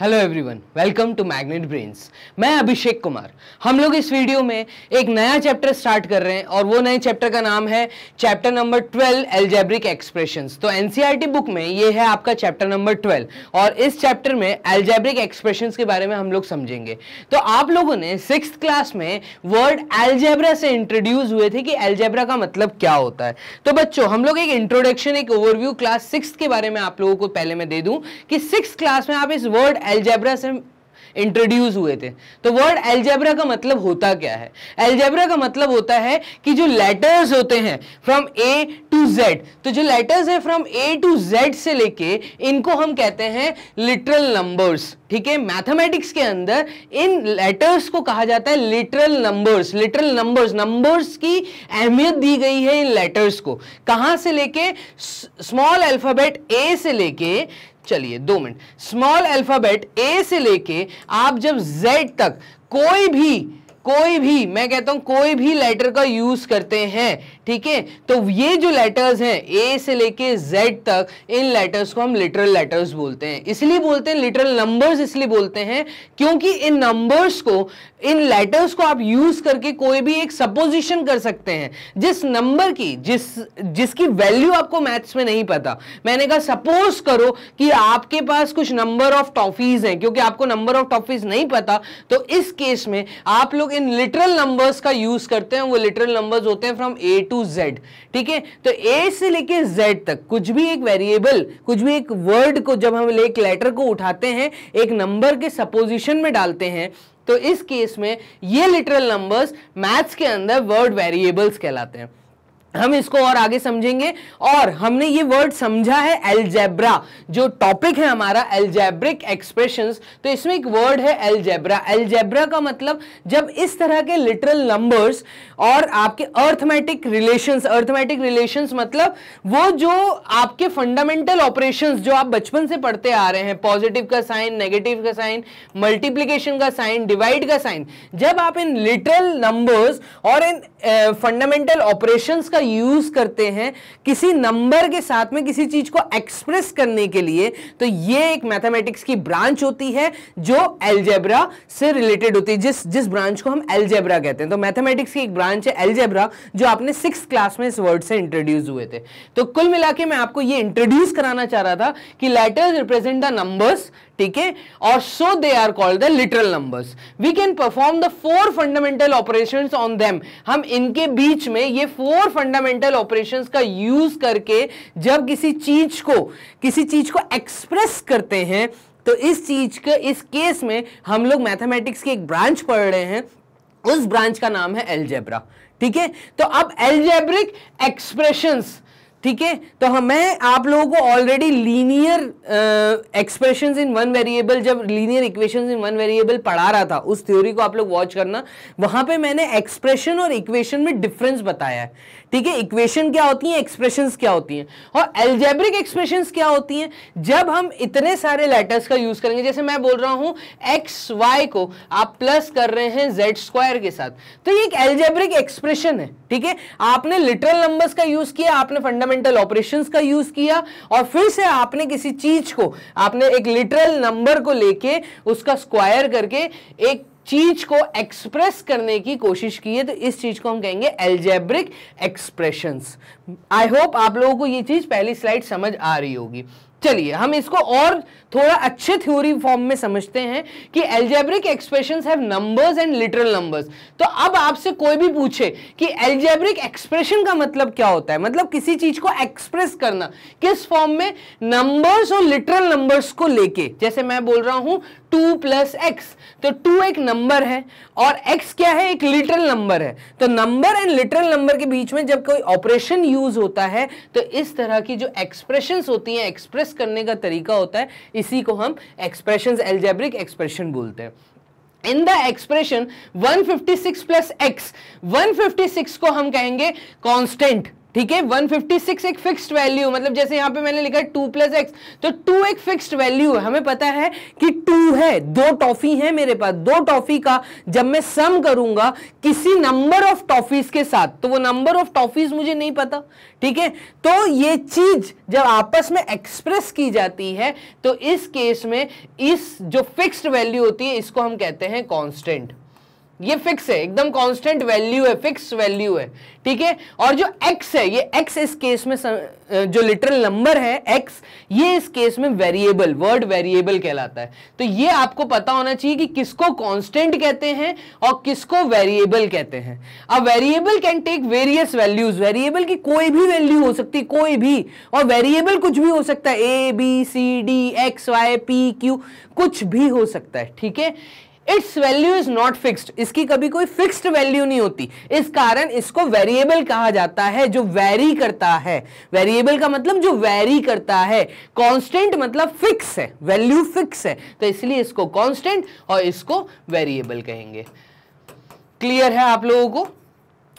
Hello everyone welcome to Magnet Brains मैं अभिषेक कुमार हम लोग इस वीडियो में एक नया चैप्टर स्टार्ट कर रहे हैं और वो नए चैप्टर का नाम है चैप्टर नंबर 12 एल्जेब्रिक एक्सप्रेशंस तो एनसीईआरटी बुक e में ये है आपका चैप्टर नंबर 12 और इस चैप्टर में एल्जेब्रिक एक्सप्रेशंस के बारे में हम लोग समझेंगे तो आप लोगों ने सिक्स क्लास में वर्ड एल्जेब्रा से इंट्रोड्यूस हुए थे कि एल्जेब्रा का मतलब क्या होता है तो बच्चों हम लोग एक इंट्रोडक्शन एक ओवरव्यू क्लास सिक्स के बारे में आप लोगों को पहले मैं दे दूँ कि सिक्स क्लास में आप इस वर्ड एल्जेब्रा से इंट्रोड्यूस हुए थे तो वर्ड एल्जेब्रा का मतलब होता क्या है एल्जेब्रा का मतलब होता है कि जो लेटर्स होते हैं फ्रॉम ए टू जेड तो जो लेटर्स है फ्रॉम ए टू जेड से लेके इनको हम कहते हैं लिटरल नंबर्स ठीक है मैथमेटिक्स के अंदर इन लेटर्स को कहा जाता है literal numbers literal numbers numbers की अहमियत दी गई है इन लेटर्स को कहां से लेके स्मॉल अल्फाबेट ए से लेके चलिए दो मिनट स्मॉल अल्फाबेट ए से लेके आप जब जेड तक कोई भी कोई भी मैं कहता हूं कोई भी लेटर का यूज करते हैं ठीक है तो ये जो लेटर्स हैं ए से लेके जेड तक इन लेटर्स को हम लिटरल लेटर्स बोलते हैं इसलिए बोलते हैं लिटरल नंबर्स इसलिए बोलते हैं क्योंकि इन नंबर्स को इन लेटर्स को आप यूज करके कोई भी एक सपोजिशन कर सकते हैं जिस नंबर की जिस जिसकी वैल्यू आपको मैथ्स में नहीं पता मैंने कहा सपोज करो कि आपके पास कुछ नंबर ऑफ टॉफीज हैं क्योंकि आपको नंबर ऑफ टॉफीज नहीं पता तो इस केस में आप लोग इन लिटरल नंबर्स का यूज करते हैं वो लिटरल नंबर होते हैं फ्रॉम ए टू जेड ठीक है तो ए से लेके जेड तक कुछ भी एक वेरिएबल कुछ भी एक वर्ड को जब हम एक लेटर को उठाते हैं एक नंबर के सपोजिशन में डालते हैं तो इस केस में ये लिटरल नंबर्स मैथ्स के अंदर वर्ड वेरिएबल्स कहलाते हैं हम इसको और आगे समझेंगे और हमने ये वर्ड समझा है एलजेब्रा जो टॉपिक है हमारा एलजेब्रिक एक्सप्रेशंस तो इसमें एक वर्ड है एलजेब्रा एलजेब्रा का मतलब जब इस तरह के लिटरल नंबर्स और आपके अर्थमेटिक रिलेशंस अर्थमेटिक रिलेशंस मतलब वो जो आपके फंडामेंटल ऑपरेशंस जो आप बचपन से पढ़ते आ रहे हैं पॉजिटिव का साइन नेगेटिव का साइन मल्टीप्लीकेशन का साइन डिवाइड का साइन जब आप इन लिटरल नंबर्स और इन फंडामेंटल ऑपरेशंस का यूज करते हैं किसी नंबर के साथ में किसी चीज को एक्सप्रेस करने के लिए तो ये एक मैथमेटिक्स की ब्रांच होती है जो एल्जेब्रा से रिलेटेड होती है जिस जिस ब्रांच को हम एल्जेब्रा कहते हैं तो मैथमेटिक्स की एक ब्रांच है एल्जेब्रा जो आपने सिक्स क्लास में इस वर्ड से इंट्रोड्यूस हुए थे तो कुल मिला मैं आपको ये इंट्रोड्यूस कराना चाह रहा था कि लेटर्स रिप्रेजेंट द नंबर्स ठीक है और so they are called the literal numbers we can perform the four fundamental operations on them हम इनके बीच में ये फोर फंडामेंटल ऑपरेशंस का यूज करके जब किसी चीज को किसी चीज को एक्सप्रेस करते हैं तो इस चीज के इस केस में हम लोग मैथमेटिक्स की एक ब्रांच पढ़ रहे हैं उस ब्रांच का नाम है एल्जेब्रा ठीक है तो अब एल्जेब्रिक एक्सप्रेशंस ठीक है तो हम मैं आप लोगों को already linear expression in one variable जब linear equation in one variable पढ़ा रहा था उस थ्योरी को आप लोग वॉच करना वहां पे मैंने एक्सप्रेशन और इक्वेशन में डिफरेंस बताया है ठीक है इक्वेशन क्या होती है एक्सप्रेशन क्या होती हैं और एल्जेब्रिक एक्सप्रेशन क्या होती हैं जब हम इतने सारे लेटर्स का यूज करेंगे जैसे मैं बोल रहा हूं एक्स वाई को आप प्लस कर रहे हैं जेड स्क्वायर के साथ तो ये एक एल्जेब्रिक एक्सप्रेशन है ठीक है आपने लिटरल नंबर्स का यूज किया आपने फंडा फंडामेंटल ऑपरेशन का यूज किया और फिर से आपने किसी चीज को आपने एक लिटरल नंबर को लेके उसका स्क्वायर करके एक चीज को एक्सप्रेस करने की कोशिश की है तो इस चीज को हम कहेंगे एल्जेब्रिक एक्सप्रेशंस आई होप आप लोगों को ये चीज पहली स्लाइड समझ आ रही होगी चलिए हम इसको और थोड़ा अच्छे थ्योरी फॉर्म में समझते हैं कि algebraic expressions have numbers and literal numbers तो अब आपसे कोई भी पूछे कि एल्जेब्रिक एक्सप्रेशन का मतलब क्या होता है मतलब किसी चीज को एक्सप्रेस करना किस फॉर्म में नंबर्स और लिटरल नंबर्स को लेके जैसे मैं बोल रहा हूं टू प्लस एक्स तो टू एक नंबर है और एक्स क्या है एक लिटरल नंबर है तो नंबर एंड लिटरल नंबर के बीच में जब कोई ऑपरेशन यूज होता है तो इस तरह की जो एक्सप्रेशन होती है एक्सप्रेस करने का तरीका होता है इसी को हम एक्सप्रेशन एल्जेब्रिक एक्सप्रेशन बोलते हैं in the expression 156 plus x six को हम कहेंगे कॉन्स्टेंट ठीक है 156 एक फिक्स्ड वैल्यू मतलब जैसे यहां पे मैंने लिखा है टू प्लस एक्स तो टू एक फिक्स्ड वैल्यू है हमें पता है कि टू है दो टॉफी है मेरे पास दो टॉफी का जब मैं सम करूंगा किसी नंबर ऑफ टॉफीज के साथ तो वो नंबर ऑफ टॉफीज मुझे नहीं पता ठीक है तो ये चीज जब आपस में एक्सप्रेस की जाती है तो इस केस में इस जो फिक्स्ड वैल्यू होती है इसको हम कहते हैं कॉन्स्टेंट ये फिक्स है एकदम कांस्टेंट वैल्यू है फिक्स वैल्यू है ठीक है और जो एक्स है ये एक्स इस केस में जो लिटरल नंबर है एक्स ये इस केस में वेरिएबल वर्ड वेरिएबल कहलाता है तो ये आपको पता होना चाहिए कि किसको कांस्टेंट कहते हैं और किसको वेरिएबल कहते हैं अब variable can take various values variable की कोई भी वैल्यू हो सकती है कोई भी और वेरिएबल कुछ भी हो सकता है a b c d x y p q कुछ भी हो सकता है ठीक है its value is not fixed इसकी कभी कोई फिक्स्ड वैल्यू नहीं होती इस कारण इसको वेरिएबल कहा जाता है जो वेरी करता है वेरिएबल का मतलब जो वेरी करता है कांस्टेंट मतलब फिक्स है वैल्यू फिक्स है तो इसलिए इसको कांस्टेंट और इसको वेरिएबल कहेंगे क्लियर है आप लोगों को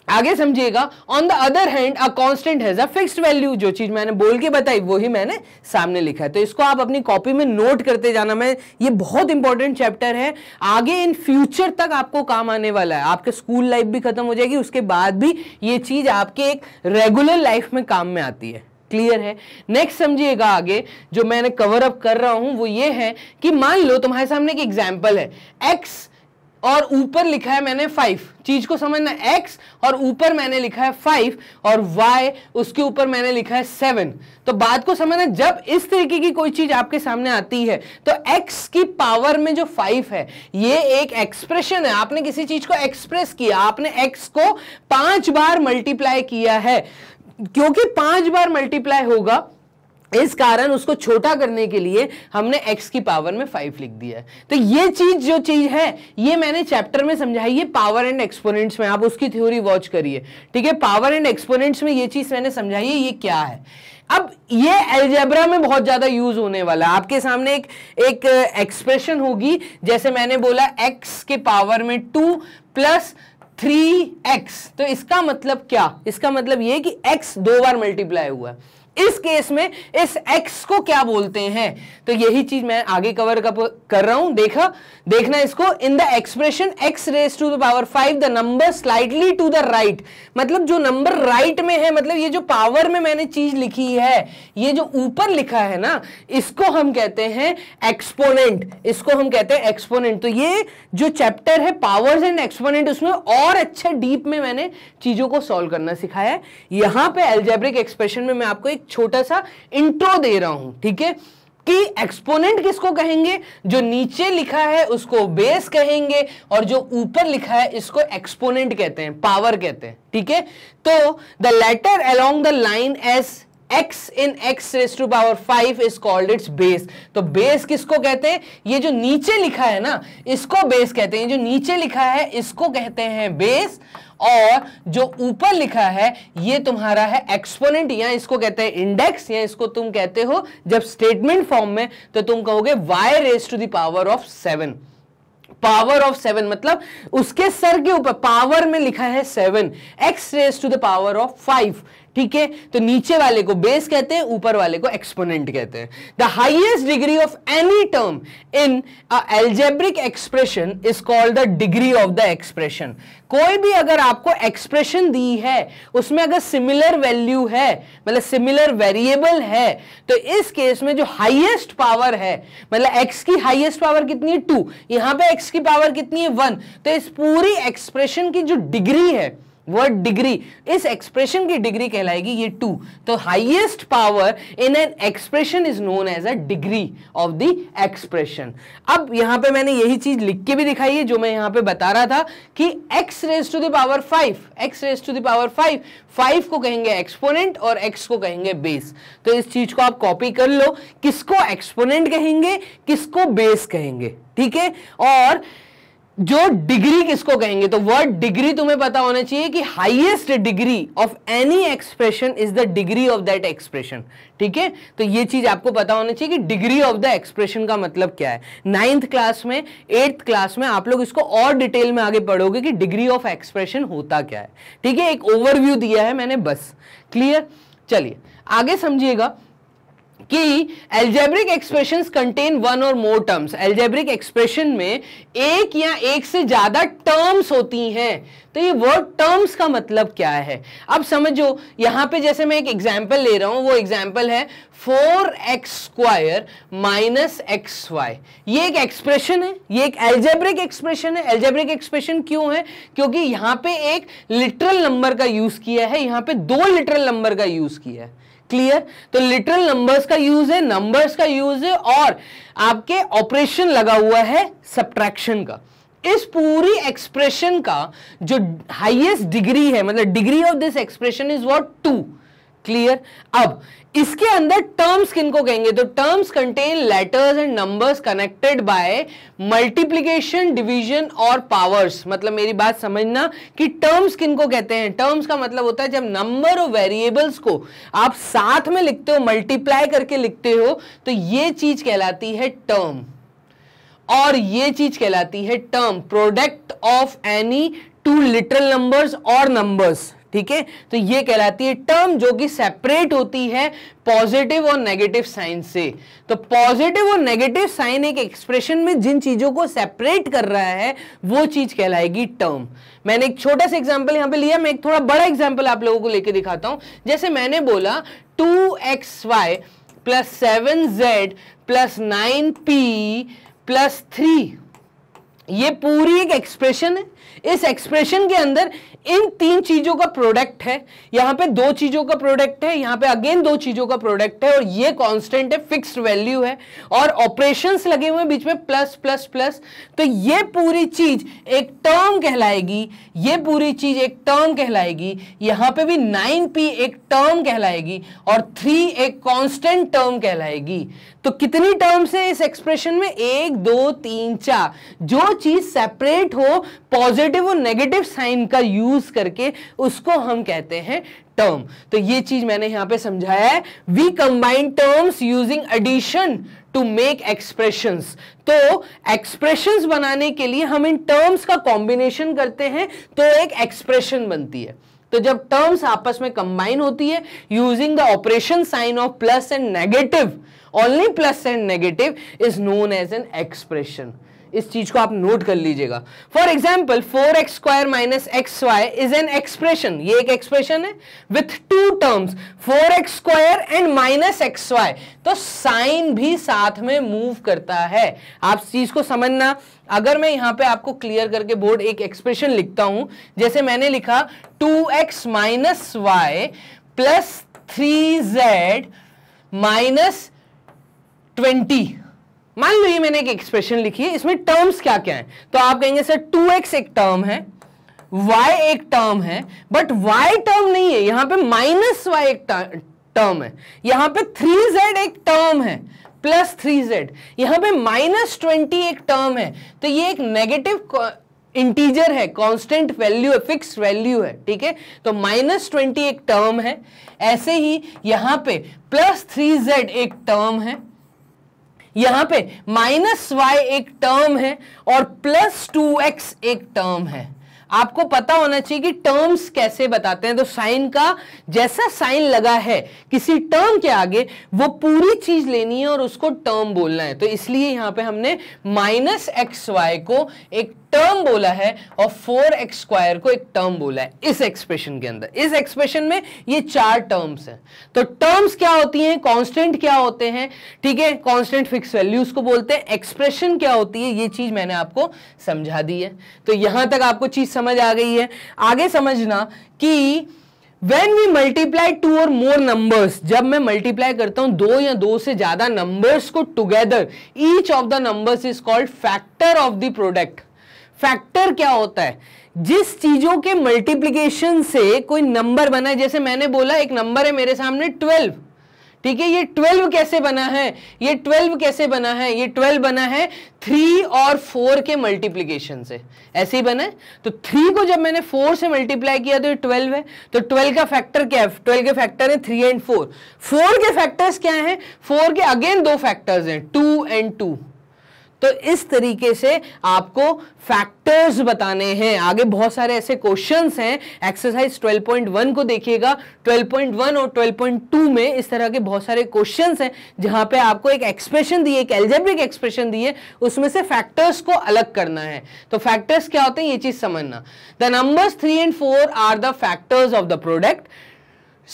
आगे समझिएगा on the other hand a constant has a fixed value जो चीज मैंने बोल के बताई वो ही मैंने सामने लिखा है तो इसको आप अपनी कॉपी में नोट करते जाना मैं ये बहुत इंपॉर्टेंट चैप्टर है आगे इन फ्यूचर तक आपको काम आने वाला है आपके स्कूल लाइफ भी खत्म हो जाएगी उसके बाद भी ये चीज आपके एक रेगुलर लाइफ में काम में आती है क्लियर है नेक्स्ट समझिएगा आगे जो मैंने कवर अप कर रहा हूं वो ये है कि मान लो तुम्हारे सामने एक एग्जाम्पल है एक्स और ऊपर लिखा है मैंने फाइव चीज को समझना एक्स और ऊपर मैंने लिखा है फाइव और वाई उसके ऊपर मैंने लिखा है सेवन तो बात को समझना जब इस तरीके की कोई चीज आपके सामने आती है तो एक्स की पावर में जो फाइव है ये एक एक्सप्रेशन है आपने किसी चीज को एक्सप्रेस किया आपने एक्स को पांच बार मल्टीप्लाई किया है क्योंकि पांच बार मल्टीप्लाई होगा इस कारण उसको छोटा करने के लिए हमने x की पावर में फाइव लिख दिया है तो ये चीज जो चीज है ये मैंने चैप्टर में समझाई है पावर एंड एक्सपोनेंट्स में आप उसकी थ्योरी वॉच करिए ठीक है पावर एंड एक्सपोनेंट्स में ये चीज मैंने समझाई है ये क्या है अब ये एल्जेब्रा में बहुत ज़्यादा यूज होने वाला है आपके सामने एक एक एक्सप्रेशन uh, होगी जैसे मैंने बोला एक्स के पावर में टू प्लस थ्री एक्स तो इसका मतलब क्या इसका मतलब ये कि x दो बार मल्टीप्लाई हुआ है इस केस में इस एक्स को क्या बोलते हैं तो यही चीज मैं आगे कवर कर रहा हूं देखा देखना इसको in the expression x raise to the power five the number slightly to the right मतलब जो नंबर राइट right में है मतलब ये जो पावर में मैंने चीज लिखी है ये जो ऊपर लिखा है ना इसको हम कहते हैं एक्सपोनेंट इसको हम कहते हैं एक्सपोनेंट तो ये जो चैप्टर है पावर्स एंड एक्सपोनेंट उसमें और अच्छे डीप में मैंने चीजों को सॉल्व करना सिखाया है यहां पे एल्जेब्रिक एक्सप्रेशन में मैं आपको एक छोटा सा इंट्रो दे रहा हूं ठीक है कि एक्सपोनेंट किसको कहेंगे जो नीचे लिखा है उसको बेस कहेंगे और जो ऊपर लिखा है इसको एक्सपोनेंट कहते हैं पावर कहते हैं ठीक है तो the letter along the line as x in x raised to power 5 is called its base. तो बेस किसको कहते हैं ये जो नीचे लिखा है ना इसको बेस कहते हैं जो नीचे लिखा है इसको कहते हैं बेस और जो ऊपर लिखा है ये तुम्हारा है एक्सपोनेंट या इसको कहते हैं इंडेक्स या इसको तुम कहते हो जब स्टेटमेंट फॉर्म में तो तुम कहोगे y raise to the power of seven power of seven मतलब उसके सर के ऊपर पावर में लिखा है seven x raise to the power of five ठीक है तो नीचे वाले को बेस कहते हैं ऊपर वाले को एक्सपोनेंट कहते हैं the highest degree of any term in algebraic expression is called the degree of the expression कोई भी अगर आपको एक्सप्रेशन दी है उसमें अगर सिमिलर वैल्यू है मतलब सिमिलर वेरिएबल है तो इस केस में जो हाईएस्ट पावर है मतलब एक्स की हाईएस्ट पावर कितनी है टू यहां पे एक्स की पावर कितनी है वन तो इस पूरी एक्सप्रेशन की जो डिग्री है वर्ड डिग्री इस एक्सप्रेशन की डिग्री कहलाएगी ये टू तो highest power in an expression is known as a degree of the expression अब यहां पे मैंने यही चीज लिख के भी दिखाई है जो मैं यहां पे बता रहा था कि x raise to the power 5 x raise to the power 5 5 को कहेंगे एक्सपोनेंट और x को कहेंगे बेस तो इस चीज को आप कॉपी कर लो किसको एक्सपोनेंट कहेंगे किसको बेस कहेंगे ठीक है और जो डिग्री किसको कहेंगे तो वर्ड डिग्री तुम्हें पता होना चाहिए कि highest degree of any expression is the degree of that expression ठीक है तो ये चीज आपको पता होना चाहिए कि डिग्री ऑफ द एक्सप्रेशन का मतलब क्या है नाइन्थ क्लास में एट्थ क्लास में आप लोग इसको और डिटेल में आगे पढ़ोगे कि डिग्री ऑफ एक्सप्रेशन होता क्या है ठीक है एक ओवरव्यू दिया है मैंने बस क्लियर चलिए आगे समझिएगा कि algebraic expression contain one or more terms algebraic expression में एक या एक से ज्यादा टर्म्स होती हैं तो ये वर्ड टर्म्स का मतलब क्या है अब समझो यहां पे जैसे मैं एक एग्जाम्पल ले रहा हूं वो एग्जाम्पल है four x square minus x y ये एक एक्सप्रेशन है ये एक एल्जेब्रिक एक्सप्रेशन है एल्जेब्रिक एक्सप्रेशन क्यों है क्योंकि यहां पे एक लिटरल नंबर का यूज किया है यहां पे दो लिटरल नंबर का यूज किया है क्लियर तो लिटरल नंबर्स का यूज है नंबर्स का यूज है और आपके ऑपरेशन लगा हुआ है सब्ट्रैक्शन का इस पूरी एक्सप्रेशन का जो हाईएस्ट डिग्री है मतलब degree of this expression is what two clear अब इसके अंदर टर्म्स किनको कहेंगे तो terms contain letters and numbers connected by multiplication division और पावर्स मतलब मेरी बात समझना कि टर्म्स किनको कहते हैं टर्म्स का मतलब होता है जब नंबर और वेरिएबल्स को आप साथ में लिखते हो मल्टीप्लाई करके लिखते हो तो ये चीज कहलाती है टर्म और ये चीज कहलाती है term product of any two literal numbers और नंबर्स ठीक है तो ये कहलाती है टर्म जो कि सेपरेट होती है पॉजिटिव और नेगेटिव साइन से तो पॉजिटिव और नेगेटिव साइन एक एक्सप्रेशन में जिन चीजों को सेपरेट कर रहा है वो चीज कहलाएगी टर्म मैंने एक छोटा सा एग्जाम्पल यहां पे लिया मैं एक थोड़ा बड़ा एग्जाम्पल आप लोगों को लेके दिखाता हूं जैसे मैंने बोला two x y plus seven z plus nine p plus three ये पूरी एक एक्सप्रेशन है इस एक्सप्रेशन के अंदर इन तीन चीजों का प्रोडक्ट है यहां पे दो चीजों का प्रोडक्ट है यहां पे अगेन दो चीजों का प्रोडक्ट है और ये कांस्टेंट है फिक्स्ड वैल्यू है और ऑपरेशंस लगे हुए बीच में प्लस प्लस प्लस तो ये पूरी चीज एक टर्म कहलाएगी ये पूरी चीज एक टर्म कहलाएगी यहां पे भी नाइन पी एक टर्म कहलाएगी और थ्री एक कॉन्स्टेंट टर्म कहलाएगी तो कितनी टर्म्स है इस एक्सप्रेशन में एक दो तीन चार जो चीज सेपरेट हो पॉजिटिव पॉजिटिव और नेगेटिव साइन का यूज करके उसको हम कहते हैं टर्म तो ये चीज मैंने यहां पे समझाया है we combine terms using addition to make expressions तो एक्सप्रेशंस बनाने के लिए हम इन टर्म्स का कॉम्बिनेशन करते हैं तो एक एक्सप्रेशन बनती है तो जब टर्म्स आपस में कंबाइन होती है using the operation sign of plus and negative only plus and negative is known as an expression इस चीज को आप नोट कर लीजिएगा for example four x square minus x y is an expression ये एक एक्सप्रेशन है with two terms four x square and minus x y तो साइन भी साथ में मूव करता है आप चीज को समझना अगर मैं यहां पे आपको क्लियर करके बोर्ड एक एक्सप्रेशन लिखता हूं जैसे मैंने लिखा two x minus y plus three z minus twenty मान लो ये मैंने एक एक्सप्रेशन लिखी है इसमें टर्म्स क्या क्या है तो आप कहेंगे सर टू एक्स एक टर्म है y एक टर्म है बट y टर्म नहीं है यहाँ पे माइनस वाई एक टर्म है यहाँ पे थ्री जेड एक टर्म है प्लस थ्री जेड यहाँ पे माइनस ट्वेंटी एक टर्म है तो ये एक नेगेटिव इंटीजर है कांस्टेंट वैल्यू है फिक्स वैल्यू है ठीक है तो माइनस ट्वेंटी एक टर्म है ऐसे ही यहाँ पे प्लस थ्री जेड एक टर्म है यहां पे माइनस वाई एक टर्म है और प्लस टू एक्स एक टर्म है आपको पता होना चाहिए कि टर्म्स कैसे बताते हैं तो साइन का जैसा साइन लगा है किसी टर्म के आगे वो पूरी चीज लेनी है और उसको टर्म बोलना है तो इसलिए यहां पे हमने माइनस एक्स वाई को एक टर्म बोला है और फोर एक्स स्क्वायर को एक टर्म बोला है इस एक्सप्रेशन के अंदर इस एक्सप्रेशन में ये चार टर्म्स हैं तो टर्म्स क्या होती हैं कांस्टेंट क्या होते हैं ठीक है कांस्टेंट फिक्स वैल्यूज को बोलते हैं एक्सप्रेशन क्या होती है ये चीज मैंने आपको समझा दी है तो यहां तक आपको चीज समझ आ गई है आगे समझना कि When we multiply two or more numbers, जब मैं multiply करता हूं दो या दो से ज्यादा numbers को together, each of the numbers is called factor of the product. Factor क्या होता है जिस चीजों के मल्टीप्लीकेशन से कोई नंबर बना है जैसे मैंने बोला एक नंबर है मेरे सामने ट्वेल्व ठीक है ये ट्वेल्व कैसे बना है ये ट्वेल्व कैसे बना है ये ट्वेल्व बना है थ्री और फोर के मल्टीप्लीकेशन से ऐसे ही बना है तो थ्री को जब मैंने फोर से मल्टीप्लाई किया तो ये ट्वेल्व है तो ट्वेल्व का फैक्टर क्या है ट्वेल्व के फैक्टर है थ्री एंड फोर फोर के फैक्टर्स क्या है फोर के अगेन दो फैक्टर्स हैं टू एंड टू तो इस तरीके से आपको फैक्टर्स बताने हैं आगे बहुत सारे ऐसे क्वेश्चंस हैं एक्सरसाइज 12.1 को देखिएगा 12.1 और 12.2 में इस तरह के बहुत सारे क्वेश्चंस हैं जहां पे आपको एक एक्सप्रेशन दिए एक एल्जेब्रिक एक्सप्रेशन दिए उसमें से फैक्टर्स को अलग करना है तो फैक्टर्स क्या होते हैं ये चीज समझना the numbers three and four are the factors of the product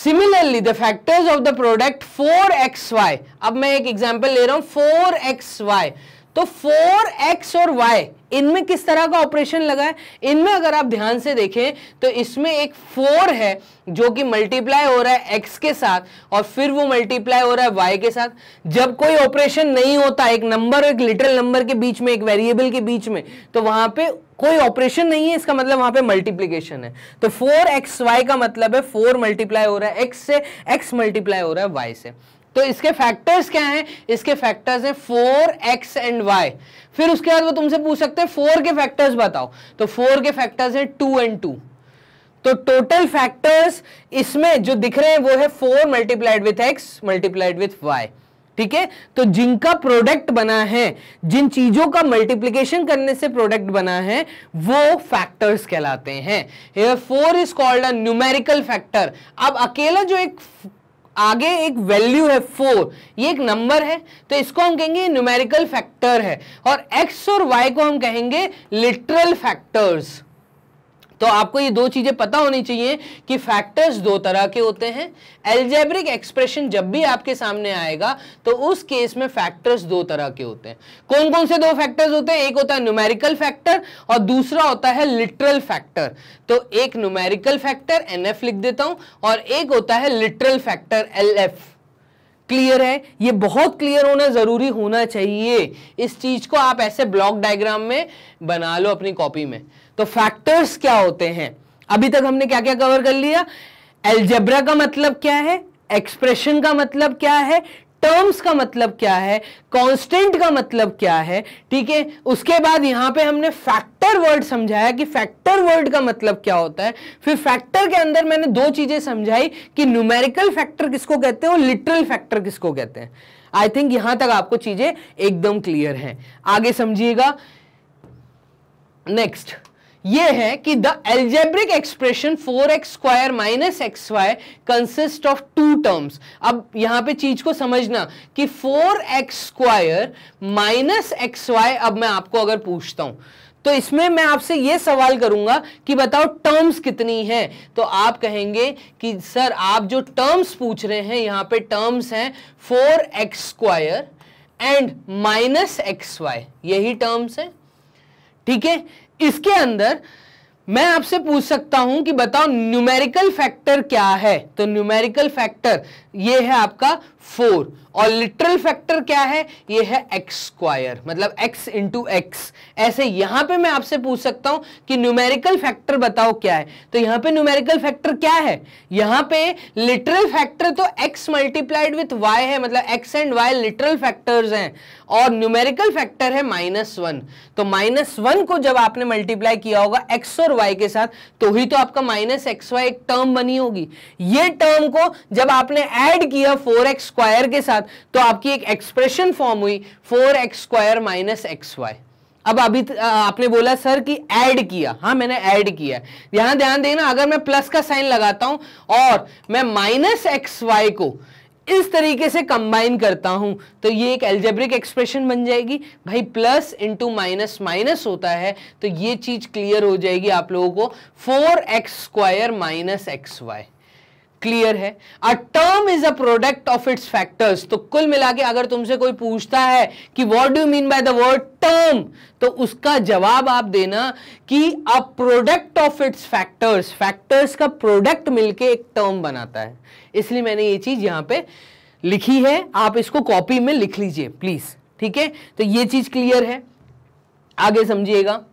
similarly the factors of the product four x y अब मैं एक एग्जाम्पल ले रहा हूं फोर एक्स वाई तो फोर एक्स और वाई इनमें किस तरह का ऑपरेशन लगा है इनमें अगर आप ध्यान से देखें तो इसमें एक फोर है जो कि मल्टीप्लाई हो रहा है एक्स के साथ और फिर वो मल्टीप्लाई हो रहा है वाई के साथ जब कोई ऑपरेशन नहीं होता एक नंबर और एक लिटरल नंबर के बीच में एक वेरिएबल के बीच में तो वहां पे कोई ऑपरेशन नहीं है इसका मतलब वहां पे मल्टीप्लीकेशन है तो फोर एक्स वाई का मतलब है फोर मल्टीप्लाई हो रहा है एक्स से एक्स मल्टीप्लाई हो रहा है वाई से तो इसके फैक्टर्स क्या हैं इसके फैक्टर्स हैं फोर एक्स एंड वाई फिर उसके बाद वो तुमसे पूछ सकते हैं फोर के फैक्टर्स बताओ तो फोर के फैक्टर्स हैं टू एंड टू तो टोटल फैक्टर्स इसमें जो दिख रहे हैं वो है four multiplied with x multiplied with y ठीक है तो जिनका प्रोडक्ट बना है जिन चीजों का मल्टीप्लीकेशन करने से प्रोडक्ट बना है वो फैक्टर्स कहलाते हैं four is called a numerical factor अब अकेला जो एक आगे एक वैल्यू है फोर ये एक नंबर है तो इसको हम कहेंगे न्यूमेरिकल फैक्टर है और एक्स और वाई को हम कहेंगे लिटरल फैक्टर्स तो आपको ये दो चीजें पता होनी चाहिए कि फैक्टर्स दो तरह के होते हैं एल्जेब्रिक एक्सप्रेशन जब भी आपके सामने आएगा तो उस केस में फैक्टर्स दो तरह के होते हैं कौन कौन से दो फैक्टर्स होते हैं एक होता है न्यूमेरिकल फैक्टर और दूसरा होता है लिटरल फैक्टर तो एक न्यूमेरिकल फैक्टर एन लिख देता हूं और एक होता है लिटरल फैक्टर एल क्लियर है ये बहुत क्लियर होना जरूरी होना चाहिए इस चीज को आप ऐसे ब्लॉक डायग्राम में बना लो अपनी कॉपी में तो फैक्टर्स क्या होते हैं अभी तक हमने क्या क्या कवर कर लिया एल्जेब्रा का मतलब क्या है एक्सप्रेशन का मतलब क्या है टर्म्स का मतलब क्या है कांस्टेंट का मतलब क्या है ठीक है उसके बाद यहां पे हमने फैक्टर वर्ड समझाया कि फैक्टर वर्ड का मतलब क्या होता है फिर फैक्टर के अंदर मैंने दो चीजें समझाई कि न्यूमेरिकल फैक्टर किसको कहते हैं और लिटरल फैक्टर किसको कहते हैं आई थिंक यहां तक आपको चीजें एकदम क्लियर है आगे समझिएगा नेक्स्ट ये है कि the algebraic expression four x square minus x y consist of two terms अब यहां पे चीज को समझना कि four x square minus x y अब मैं आपको अगर पूछता हूं तो इसमें मैं आपसे ये सवाल करूंगा कि बताओ टर्म्स कितनी हैं तो आप कहेंगे कि सर आप जो टर्म्स पूछ रहे हैं यहां पे टर्म्स हैं four x square and minus x y यही टर्म्स है ठीक है इसके अंदर मैं आपसे पूछ सकता हूं कि बताओ न्यूमेरिकल फैक्टर क्या है तो न्यूमेरिकल फैक्टर ये है आपका फोर और लिटरल फैक्टर क्या है ये है एक्स स्क्वायर मतलब एक्स इंटू एक्स ऐसे यहां पे मैं आपसे पूछ सकता हूं कि न्यूमेरिकल फैक्टर बताओ क्या है तो यहां पे न्यूमेरिकल फैक्टर क्या है यहां पे लिटरल फैक्टर तो एक्स मल्टीप्लाइड विथ वाई है मतलब x and y literal factors हैं और न्यूमेरिकल फैक्टर है माइनस वन तो माइनस वन को जब आपने मल्टीप्लाई किया होगा एक्स और वाई के साथ तो ही तो आपका माइनस एक्स वाई एक टर्म बनी होगी ये टर्म को जब आपने ऐड किया फोर एक्स स्क्वायर के साथ तो आपकी एक एक्सप्रेशन फॉर्म हुई four x square minus x y अब अभी आपने बोला सर कि ऐड किया हाँ मैंने ऐड किया यहां ध्यान देना अगर मैं प्लस का साइन लगाता हूं और मैं माइनस एक्स वाई को इस तरीके से कंबाइन करता हूं तो ये एक एल्जेब्रिक एक्सप्रेशन बन जाएगी भाई प्लस इंटू माइनस माइनस होता है तो ये चीज क्लियर हो जाएगी आप लोगों को four x square minus x y clear है a term is a product of its factors तो कुल मिला के अगर तुमसे कोई पूछता है कि what do mean by the word term तो उसका जवाब आप देना कि a product of its factors factors का प्रोडक्ट मिलके एक टर्म बनाता है इसलिए मैंने ये चीज यहां पे लिखी है आप इसको कॉपी में लिख लीजिए प्लीज ठीक है तो ये चीज क्लियर है आगे समझिएगा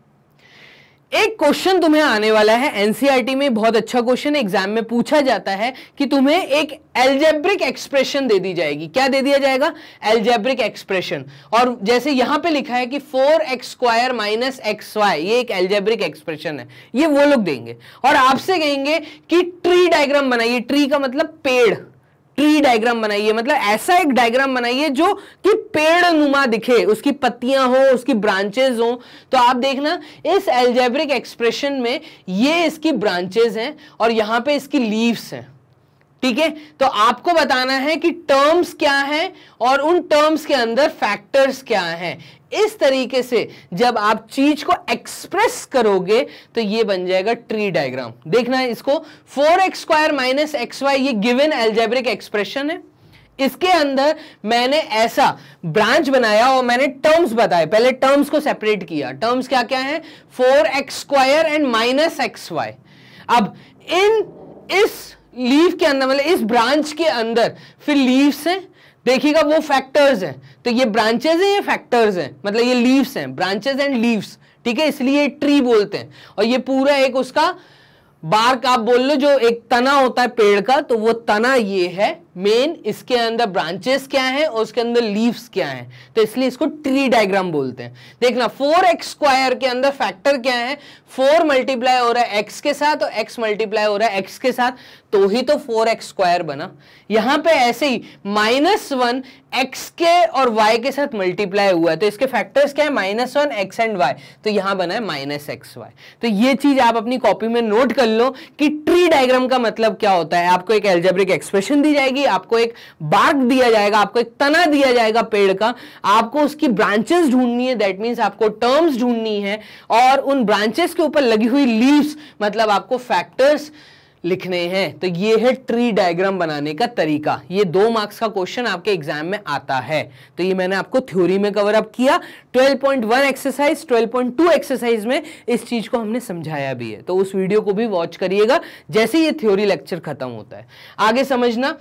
एक क्वेश्चन तुम्हें आने वाला है एनसीईआरटी e में बहुत अच्छा क्वेश्चन एग्जाम में पूछा जाता है कि तुम्हें एक एल्जेब्रिक एक्सप्रेशन दे दी जाएगी क्या दे दिया जाएगा एल्जेब्रिक एक्सप्रेशन और जैसे यहां पे लिखा है कि four x square minus x y ये एक एल्जेब्रिक एक्सप्रेशन है ये वो लोग देंगे और आपसे कहेंगे कि ट्री डायग्राम बनाइए ट्री का मतलब पेड़ ट्री डायग्राम बनाइए मतलब ऐसा एक डायग्राम बनाइए जो कि पेड़ नुमा दिखे उसकी पत्तियां हो उसकी ब्रांचेस हो तो आप देखना इस एल्जेब्रिक एक्सप्रेशन में ये इसकी ब्रांचेस हैं और यहां पे इसकी लीव्स हैं ठीक है तो आपको बताना है कि टर्म्स क्या हैं और उन टर्म्स के अंदर फैक्टर्स क्या हैं इस तरीके से जब आप चीज को एक्सप्रेस करोगे तो ये बन जाएगा ट्री डायग्राम देखना है इसको four x square minus x y ये गिवन एल्जेब्रिक एक्सप्रेशन है इसके अंदर मैंने ऐसा ब्रांच बनाया और मैंने टर्म्स बताए पहले टर्म्स को सेपरेट किया टर्म्स क्या क्या है four x square and minus x y अब इन इस लीव के अंदर मतलब इस ब्रांच के अंदर फिर लीव से देखिएगा वो फैक्टर्स हैं तो ये ब्रांचेज हैं ये फैक्टर्स हैं मतलब ये लीव्स हैं ब्रांचेस एंड लीव्स ठीक है इसलिए ट्री बोलते हैं और ये पूरा एक उसका बार्क आप बोल लो जो एक तना होता है पेड़ का तो वो तना ये है मेन इसके अंदर ब्रांचेस क्या है और उसके अंदर लीव्स क्या है तो इसलिए इसको ट्री डायग्राम बोलते हैं देखना फोर एक्स स्क्वायर के अंदर फैक्टर क्या है फोर मल्टीप्लाई हो रहा है एक्स के साथ और एक्स मल्टीप्लाई हो रहा है एक्स के साथ तो ही तो फोर एक्स स्क्वायर बना यहां पे ऐसे ही माइनस वन एक्स के और वाई के साथ मल्टीप्लाई हुआ है तो इसके फैक्टर्स क्या है minus one x and y तो यहां बना है माइनस एक्स वाई तो ये चीज आप अपनी कॉपी में नोट कर लो कि ट्री डायग्राम का मतलब क्या होता है आपको एक एल्जेब्रिक एक्सप्रेशन दी जाएगी आपको एक बार्क दिया जाएगा आपको एक तना दिया जाएगा पेड़ का आपको उसकी ब्रांचेस ढूंढनी है दैट मीन्स आपको टर्म्स ढूंढनी है और उन ब्रांचेस के ऊपर लगी हुई लीव्स मतलब आपको फैक्टर्स लिखने हैं तो ये है ट्री डायग्राम बनाने का तरीका ये दो मार्क्स का क्वेश्चन आपके एग्जाम में आता है तो ये मैंने आपको थ्योरी में कवर अप किया 12.1 एक्सरसाइज 12.2 एक्सरसाइज में इस चीज को हमने समझाया भी है तो उस वीडियो को भी वॉच करिएगा जैसे ये थ्योरी लेक्चर खत्म होता है आगे समझना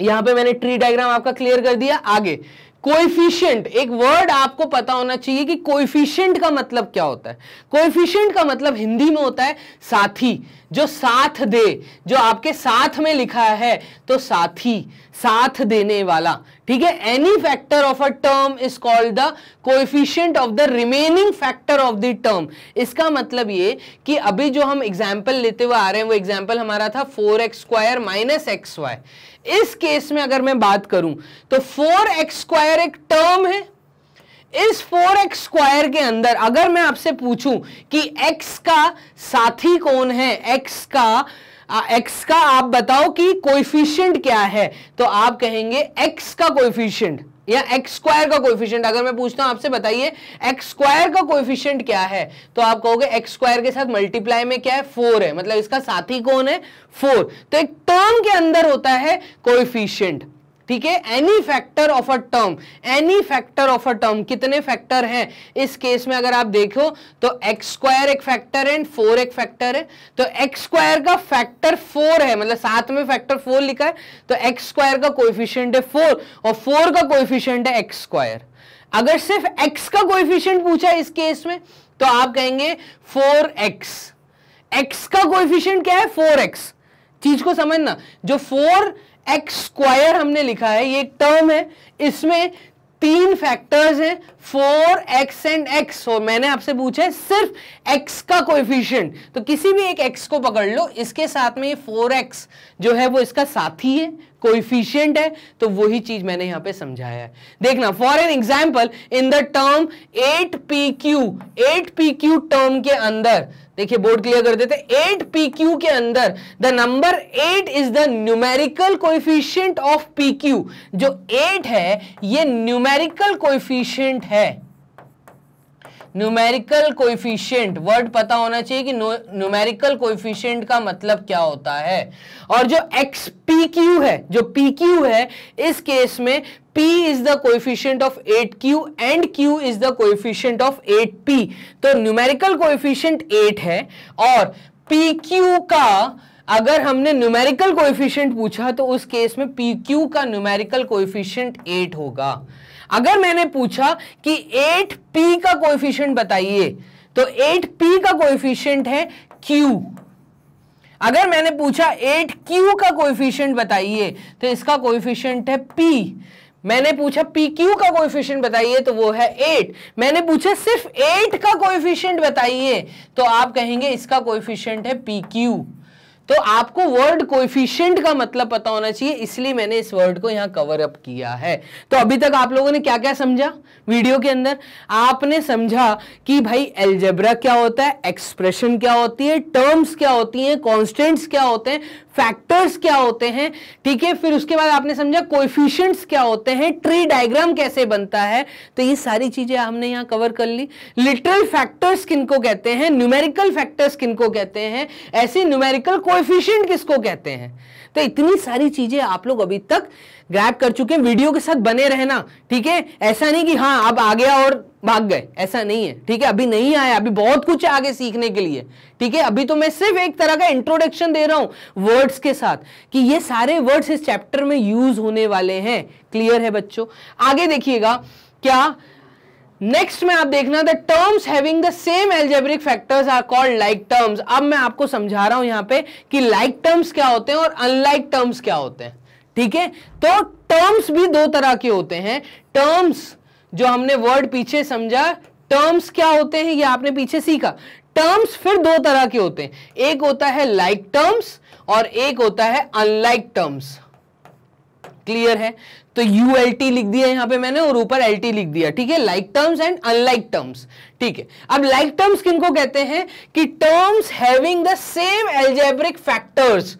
यहां पे मैंने ट्री डायग्राम आपका क्लियर कर दिया आगे कोएफिशिएंट एक वर्ड आपको पता होना चाहिए कि कोएफिशिएंट का मतलब क्या होता है कोएफिशिएंट का मतलब हिंदी में होता है साथी जो साथ दे जो आपके साथ में लिखा है तो साथी साथ देने वाला ठीक है any factor of a term is called the coefficient of the remaining factor of the term इसका मतलब ये कि अभी जो हम एग्जाम्पल लेते हुए आ रहे हैं वो एग्जाम्पल हमारा था four x square minus x y इस केस में अगर मैं बात करूं तो फोर एक्स स्क्वायर एक टर्म है इस फोर एक्स स्क्वायर के अंदर अगर मैं आपसे पूछूं कि x का साथी कौन है x का x का आप बताओ कि कोइफिशियंट क्या है तो आप कहेंगे x का कोइफिशियंट या एक्स स्क्वायर का कोएफिशिएंट अगर मैं पूछता हूं आपसे बताइए एक्स स्क्वायर का कोएफिशिएंट क्या है तो आप कहोगे एक्स स्क्वायर के साथ मल्टीप्लाई में क्या है फोर है मतलब इसका साथी कौन है फोर तो एक टर्म के अंदर होता है कोइफिशियंट ठीक है any factor of a term any factor of a term कितने फैक्टर हैं इस केस में अगर आप देखो तो एक्स स्क्वायर एक फैक्टर है फोर एक फैक्टर है तो एक्स स्क्वायर का फैक्टर फोर है मतलब साथ में फैक्टर फोर लिखा है तो एक्स स्क्वायर का कोइफिशियंट है फोर और फोर का कोइफिशियंट है एक्स स्क्वायर अगर सिर्फ एक्स का कोइफिशियंट पूछा इस केस में तो आप कहेंगे फोर एक्स एक्स का कोइफिशियंट क्या है फोर एक्स चीज को समझना जो फोर एक्स स्क्वायर हमने लिखा है ये एक टर्म है इसमें तीन फैक्टर्स हैं फोर एक्स एंड एक्स और मैंने आपसे पूछा है सिर्फ एक्स का कोएफिशिएंट तो किसी भी एक एक्स को पकड़ लो इसके साथ में ये फोर एक्स जो है वो इसका साथी है कोएफिशिएंट है तो वही चीज मैंने यहां पे समझाया है देखना for an example in the term eight p q eight p q term के अंदर देखिए बोर्ड क्लियर कर देते एट पी क्यू के अंदर the number eight is the numerical coefficient of p q जो एट है ये न्यूमेरिकल कोइफिशियंट है न्यूमेरिकल कोइफिशियंट वर्ड पता होना चाहिए कि न्यूमेरिकल कोइफिशियंट का मतलब क्या होता है और जो एक्स पी क्यू है जो पी क्यू है इस केस में P is the coefficient of 8Q and Q is the coefficient of 8P. तो numerical coefficient 8 है और PQ का अगर हमने numerical coefficient पूछा तो उस केस में PQ का numerical coefficient 8 होगा अगर मैंने पूछा कि 8p का coefficient बताइए तो 8p का coefficient है q अगर मैंने पूछा 8q का coefficient बताइए तो इसका coefficient है p मैंने पूछा पी क्यू का कोएफिशिएंट बताइए तो वो है एट मैंने पूछा सिर्फ एट का कोएफिशिएंट बताइए तो आप कहेंगे इसका कोएफिशिएंट है पी क्यू तो आपको वर्ड कोएफिशिएंट का मतलब पता होना चाहिए इसलिए मैंने इस वर्ड को यहां कवर अप किया है तो अभी तक आप लोगों ने क्या क्या समझा वीडियो के अंदर आपने समझा कि भाई एल्जेब्रा क्या होता है एक्सप्रेशन क्या होती है टर्म्स क्या होती हैं कॉन्स्टेंट्स क्या होते हैं फैक्टर्स क्या होते हैं ठीक है फिर उसके बाद आपने समझा कोएफिशिएंट्स क्या होते हैं ट्री डायग्राम कैसे बनता है तो ये सारी चीजें हमने यहाँ कवर कर ली लिटरल फैक्टर्स किनको कहते हैं न्यूमेरिकल फैक्टर्स किनको कहते हैं ऐसे न्यूमेरिकल कोएफिशिएंट किसको कहते हैं तो इतनी सारी चीजें आप लोग अभी तक ग्रैप कर चुके हैं वीडियो के साथ बने रहना ठीक है ऐसा नहीं कि हाँ अब आ गया और भाग गए ऐसा नहीं है ठीक है अभी नहीं आया अभी बहुत कुछ है आगे सीखने के लिए ठीक है अभी तो मैं सिर्फ एक तरह का इंट्रोडक्शन दे रहा हूं वर्ड्स के साथ कि ये सारे वर्ड्स इस चैप्टर में यूज होने वाले हैं क्लियर है बच्चों आगे देखिएगा क्या नेक्स्ट में आप देखना the terms having the same algebraic factors are called like terms अब मैं आपको समझा रहा हूं यहां पे कि लाइक like टर्म्स क्या होते हैं और अनलाइक टर्म्स क्या होते हैं ठीक है तो टर्म्स भी दो तरह के होते हैं टर्म्स जो हमने वर्ड पीछे समझा टर्म्स क्या होते हैं ये आपने पीछे सीखा टर्म्स फिर दो तरह के होते हैं एक होता है लाइक like टर्म्स और एक होता है अनलाइक टर्म्स क्लियर है तो यू एल टी लिख दिया यहां पे मैंने और ऊपर एल टी लिख दिया ठीक है like terms and unlike terms ठीक है अब लाइक टर्म्स किनको कहते हैं कि terms having the same algebraic factors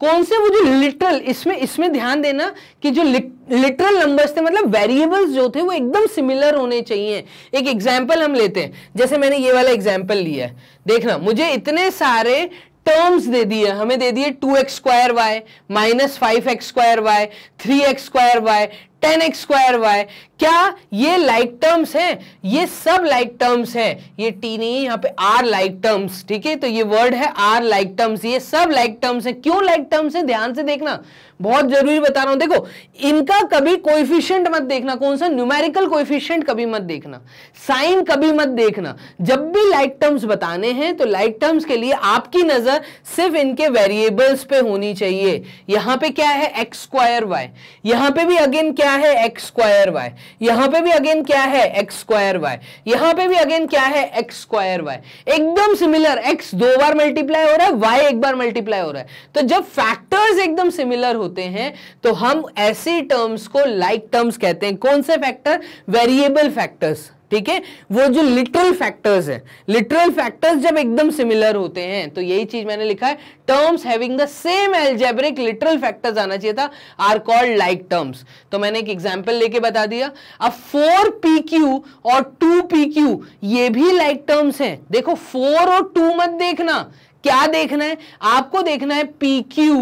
कौन से वो जो लिटरल इसमें इसमें ध्यान देना कि जो लिटरल नंबर्स थे मतलब वेरिएबल्स जो थे वो एकदम सिमिलर होने चाहिए एक एग्जाम्पल हम लेते हैं जैसे मैंने ये वाला एग्जाम्पल लिया है देखना मुझे इतने सारे टर्म्स दे दिए हमें दे दिए two x square y minus five x square y three x square y ten x square y क्या ये लाइक टर्म्स हैं ये सब लाइक टर्म्स हैं ये टी नहीं यहाँ पे आर लाइक टर्म्स ठीक है तो ये वर्ड है आर लाइक टर्म्स ये सब लाइक टर्म्स हैं क्यों लाइक टर्म्स हैं ध्यान से देखना बहुत जरूरी बता रहा हूं देखो इनका कभी कोइफिशियंट मत देखना कौन सा न्यूमेरिकल कोइफिशियंट कभी मत देखना साइन कभी मत देखना जब भी लाइक टर्म्स बताने हैं तो लाइक टर्म्स के लिए आपकी नजर सिर्फ इनके वेरिएबल्स पे होनी चाहिए यहां पे क्या है एक्स स्क्वायर वाई यहां पे भी अगेन क्या है एक्स स्क्वायर वाई यहां पे भी अगेन क्या है एक्स स्क्वायर वाई यहां पे भी अगेन क्या है एक्स स्क्वायर वाई एकदम सिमिलर एक्स दो बार मल्टीप्लाई हो रहा है वाई एक बार मल्टीप्लाई हो रहा है तो जब फैक्टर्स एकदम सिमिलर होते हैं तो हम ऐसे टर्म्स को लाइक like टर्म्स कहते हैं कौन से फैक्टर वेरिएबल फैक्टर्स ठीक है वो जो लिटरल फैक्टर्स है लिटरल फैक्टर्स जब एकदम सिमिलर होते हैं तो यही चीज मैंने लिखा है terms having the same algebraic literal factors आना चाहिए था आर कॉल्ड लाइक टर्म्स तो मैंने एक एग्जांपल लेके बता दिया अब फोर पी क्यू और टू पी क्यू ये भी लाइक टर्म्स हैं देखो फोर और टू मत देखना क्या देखना है आपको देखना है p q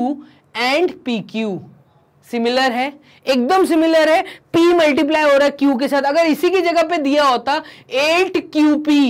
and p q similar है एकदम सिमिलर है पी मल्टीप्लाई हो रहा है क्यू के साथ अगर इसी की जगह पे दिया होता एट क्यू पी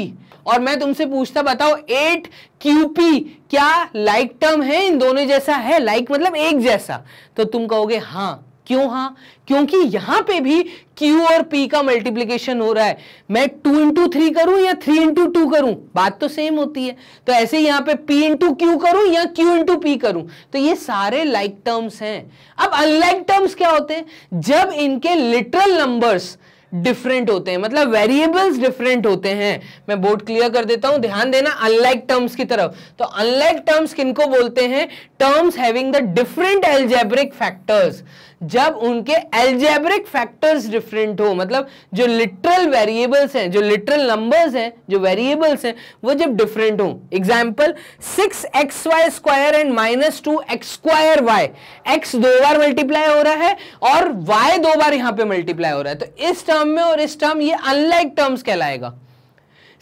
और मैं तुमसे पूछता बताओ एट क्यूपी क्या लाइक like टर्म है इन दोनों जैसा है लाइक like मतलब एक जैसा तो तुम कहोगे हाँ क्यों हाँ क्योंकि यहां पे भी Q और P का मल्टीप्लीकेशन हो रहा है मैं टू इंटू थ्री करूं या थ्री इंटू टू करूं बात तो सेम होती है तो ऐसे यहां पे P इंटू क्यू करूं या Q इंटू पी करूं तो ये सारे लाइक like टर्म्स हैं अब अनलाइक टर्म्स क्या होते हैं जब इनके लिटरल नंबर्स डिफरेंट होते हैं मतलब वेरिएबल्स डिफरेंट होते हैं मैं बोर्ड क्लियर कर देता हूं ध्यान देना अनलाइक टर्म्स की तरफ तो अनलाइक टर्म्स किनको बोलते हैं terms having the different algebraic factors जब उनके एल्जेब्रिक फैक्टर्स डिफरेंट हो मतलब जो लिटरल वेरिएबल्स हैं जो लिटरल नंबर्स हैं जो वेरिएबल्स हैं वो जब डिफरेंट हो example six x y square and minus two x square y x दो बार मल्टीप्लाई हो रहा है और वाई दो बार यहां पे मल्टीप्लाई हो रहा है तो इस टर्म में और इस टर्म ये अनलाइक टर्म्स कहलाएगा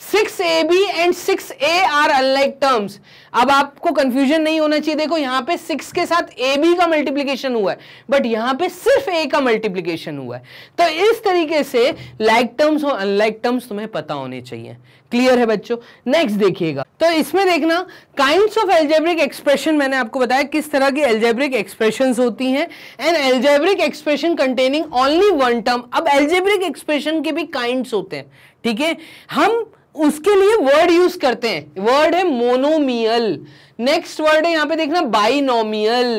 six a b and six a are unlike terms अब आपको कंफ्यूजन नहीं होना चाहिए देखो यहां पे सिक्स के साथ ए बी का मल्टीप्लीकेशन हुआ है बट यहां पे सिर्फ ए का मल्टीप्लीकेशन हुआ है तो इस तरीके से लाइक टर्म्स और अनलाइक टर्म्स तुम्हें पता होने चाहिए क्लियर है बच्चों नेक्स्ट देखिएगा तो इसमें देखना काइंड ऑफ एल्जेब्रिक एक्सप्रेशन मैंने आपको बताया किस तरह की एल्जेब्रिक एक्सप्रेशन होती हैं and algebraic expression containing only one term अब एल्जेब्रिक एक्सप्रेशन के भी काइंड होते हैं ठीक है हम उसके लिए वर्ड यूज करते हैं वर्ड है मोनोमियल नेक्स्ट वर्ड है यहां पे देखना बाइनोमियल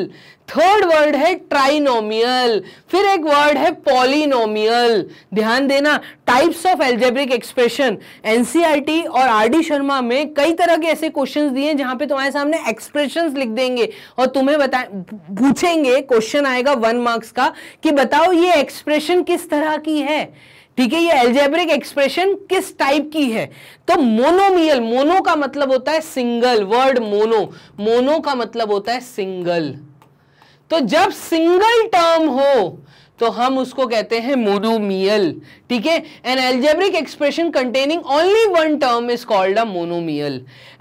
थर्ड वर्ड है ट्राइनोमियल फिर एक वर्ड है पॉलिनोमियल ध्यान देना types of algebraic expression NCERT और आरडी शर्मा में कई तरह के ऐसे क्वेश्चंस दिए हैं जहां पे तुम्हारे सामने एक्सप्रेशंस लिख देंगे और तुम्हें बता पूछेंगे क्वेश्चन आएगा वन मार्क्स का कि बताओ ये एक्सप्रेशन किस तरह की है ठीक है ये एल्जेब्रिक एक्सप्रेशन किस टाइप की है तो मोनोमियल मोनो का मतलब होता है सिंगल वर्ड मोनो मोनो का मतलब होता है सिंगल तो जब सिंगल टर्म हो तो हम उसको कहते हैं मोनोमियल ठीक है an algebraic expression containing only one term is called a monomial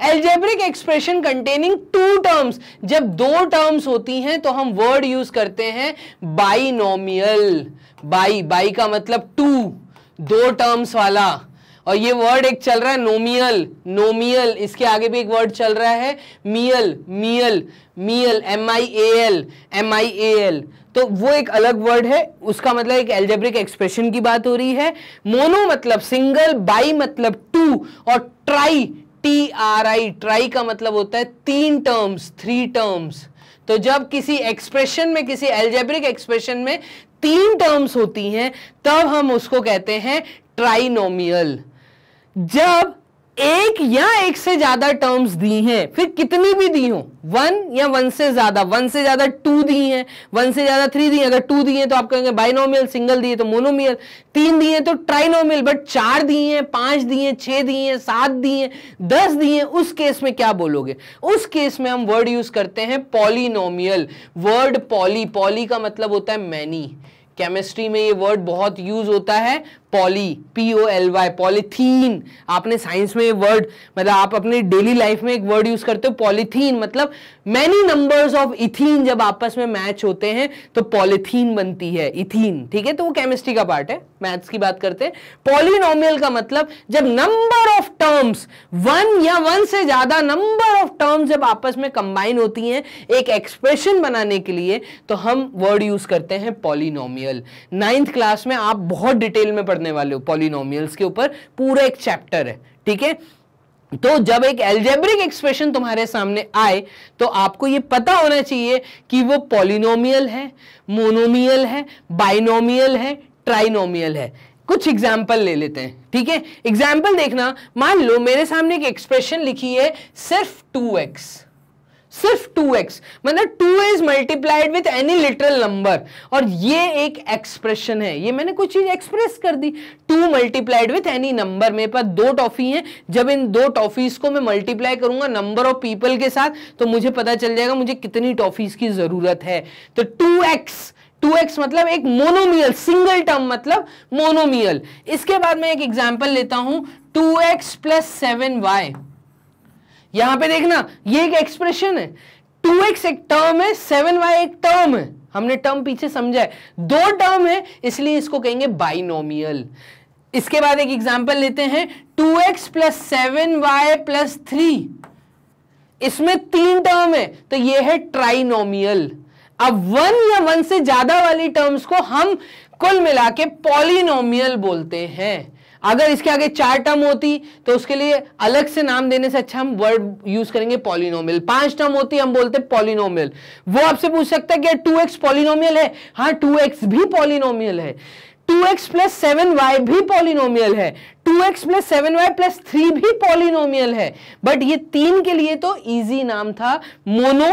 algebraic expression containing two terms जब दो टर्म्स होती हैं तो हम वर्ड यूज करते हैं बाइनोमियल बाई बाई का मतलब टू दो टर्म्स वाला और ये वर्ड एक चल रहा है नोमियल नोमियल इसके आगे भी एक वर्ड चल रहा है मियल मियल मियल M I A L M I A L तो वो एक अलग वर्ड है उसका मतलब एक एल्जेब्रिक एक्सप्रेशन की बात हो रही है मोनो मतलब सिंगल बाई मतलब टू और tri T R I tri का मतलब होता है तीन टर्म्स थ्री टर्म्स तो जब किसी एक्सप्रेशन में किसी एल्जेब्रिक एक्सप्रेशन में तीन टर्म्स होती हैं तब हम उसको कहते हैं ट्राइनोमियल जब एक या एक से ज्यादा टर्म्स दी हैं फिर कितनी भी दी हो वन या वन से ज्यादा वन से ज्यादा टू दी हैं वन से ज्यादा थ्री दी हैं अगर टू दी हैं तो आप कहेंगे बाइनोमियल सिंगल दिए तो मोनोमियल तीन हैं तो ट्राइनोमियल तो बट चार दिए हैं पांच दिए हैं छह दिए हैं सात दिए हैं दस दिए हैं उस केस में क्या बोलोगे उस केस में हम वर्ड यूज करते हैं पॉलिनोमियल वर्ड पॉली पॉली का मतलब होता है मैनी केमिस्ट्री में ये वर्ड बहुत यूज होता है poly P O L Y polythene आपने साइंस में वर्ड मतलब आप अपनी डेली लाइफ में एक वर्ड यूज करते हो पॉलीथीन मतलब मैनी नंबर्स ऑफ इथीन जब आपस में मैच होते हैं तो पॉलीथीन बनती है इथीन ठीक है तो वो केमिस्ट्री का पार्ट है मैथ्स की बात करते हैं पॉलिनोमियल का मतलब जब नंबर ऑफ टर्म्स वन या वन से ज्यादा नंबर ऑफ टर्म्स जब आपस में कंबाइन होती हैं एक एक्सप्रेशन बनाने के लिए तो हम वर्ड यूज करते हैं पॉलिनोमियल नाइन्थ क्लास में आप बहुत डिटेल में पढ़ करने वाले हो पॉलिनोमियल्स के ऊपर पूरा एक चैप्टर है ठीक है तो जब एक एल्जेब्रिक एक्सप्रेशन तुम्हारे सामने आए तो आपको यह पता होना चाहिए कि वो पॉलिनोमियल है मोनोमियल है बाइनोमियल है ट्राइनोमियल है कुछ एग्जाम्पल ले लेते हैं ठीक है एग्जाम्पल देखना मान लो मेरे सामने एक एक्सप्रेशन लिखी है सिर्फ टू एक्स सिर्फ 2x मतलब 2 is multiplied with any literal number और ये एक एक्सप्रेशन है ये मैंने कोई चीज एक्सप्रेस कर दी 2 मल्टीप्लाइड विथ एनी नंबर मेरे पास दो टॉफी हैं जब इन दो टॉफीज को मैं मल्टीप्लाई करूंगा नंबर ऑफ पीपल के साथ तो मुझे पता चल जाएगा मुझे कितनी टॉफीज की जरूरत है तो 2x 2x मतलब एक मोनोमियल सिंगल टर्म मतलब मोनोमियल इसके बाद मैं एक एग्जाम्पल लेता हूं 2x x plus seven Y यहां पे देखना ये एक एक्सप्रेशन है टू एक्स एक टर्म है सेवन वाई एक टर्म है हमने टर्म पीछे समझा है दो टर्म है इसलिए इसको कहेंगे बाइनोमियल इसके बाद एक एग्जाम्पल लेते हैं two x plus seven y plus three इसमें तीन टर्म है तो ये है ट्राइनोमियल अब वन या वन से ज्यादा वाली टर्म्स को हम कुल मिला के पॉलिनोमियल बोलते हैं अगर इसके आगे चार टर्म होती तो उसके लिए अलग से नाम देने से अच्छा हम वर्ड यूज करेंगे पॉलिनोमियल पांच टर्म होती हम बोलते पॉलिनोमियल वो आपसे पूछ सकता है कि टू एक्स पॉलिनोमियल है हाँ टू एक्स भी पॉलिनोमियल है 2x x plus seven y भी पॉलिनोमियल है two x plus seven y plus three भी पॉलिनोमियल है बट ये तीन के लिए तो इजी नाम था मोनो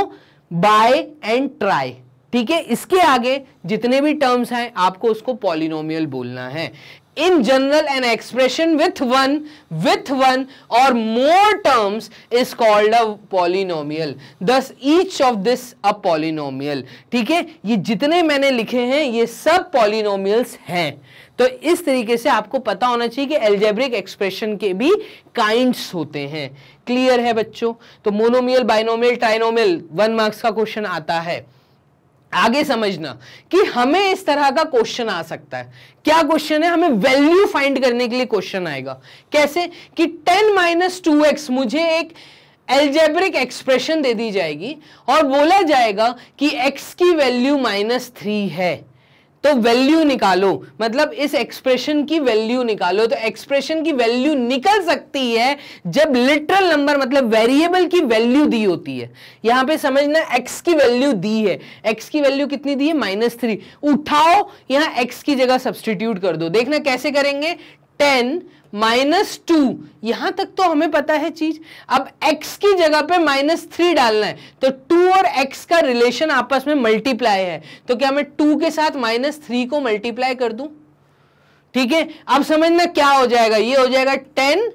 बाय एंड ट्राई ठीक है इसके आगे जितने भी टर्म्स हैं आपको उसको पॉलिनोमियल बोलना है in general an expression with one with one or more terms is called a polynomial thus each of this a polynomial ठीक है ये जितने मैंने लिखे हैं ये सब पॉलिनोमियल्स हैं तो इस तरीके से आपको पता होना चाहिए कि एल्जेब्रिक एक्सप्रेशन के भी काइंड्स होते हैं क्लियर है बच्चों तो monomial binomial trinomial one marks का क्वेश्चन आता है आगे समझना कि हमें इस तरह का क्वेश्चन आ सकता है क्या क्वेश्चन है हमें वैल्यू फाइंड करने के लिए क्वेश्चन आएगा कैसे कि 10 माइनस टू एक्स मुझे एक एल्जेब्रिक एक्सप्रेशन दे दी जाएगी और बोला जाएगा कि x की वैल्यू माइनस थ्री है तो वैल्यू निकालो मतलब इस एक्सप्रेशन की वैल्यू निकालो तो एक्सप्रेशन की वैल्यू निकल सकती है जब लिटरल नंबर मतलब वेरिएबल की वैल्यू दी होती है यहां पे समझना एक्स की वैल्यू दी है एक्स की वैल्यू कितनी दी है माइनस थ्री उठाओ यहां एक्स की जगह सब्सटीट्यूट कर दो देखना कैसे करेंगे टेन माइनस टू यहां तक तो हमें पता है चीज अब एक्स की जगह पे माइनस थ्री डालना है तो टू और एक्स का रिलेशन आपस में मल्टीप्लाई है तो क्या मैं टू के साथ माइनस थ्री को मल्टीप्लाई कर दू ठीक है अब समझना क्या हो जाएगा ये हो जाएगा ten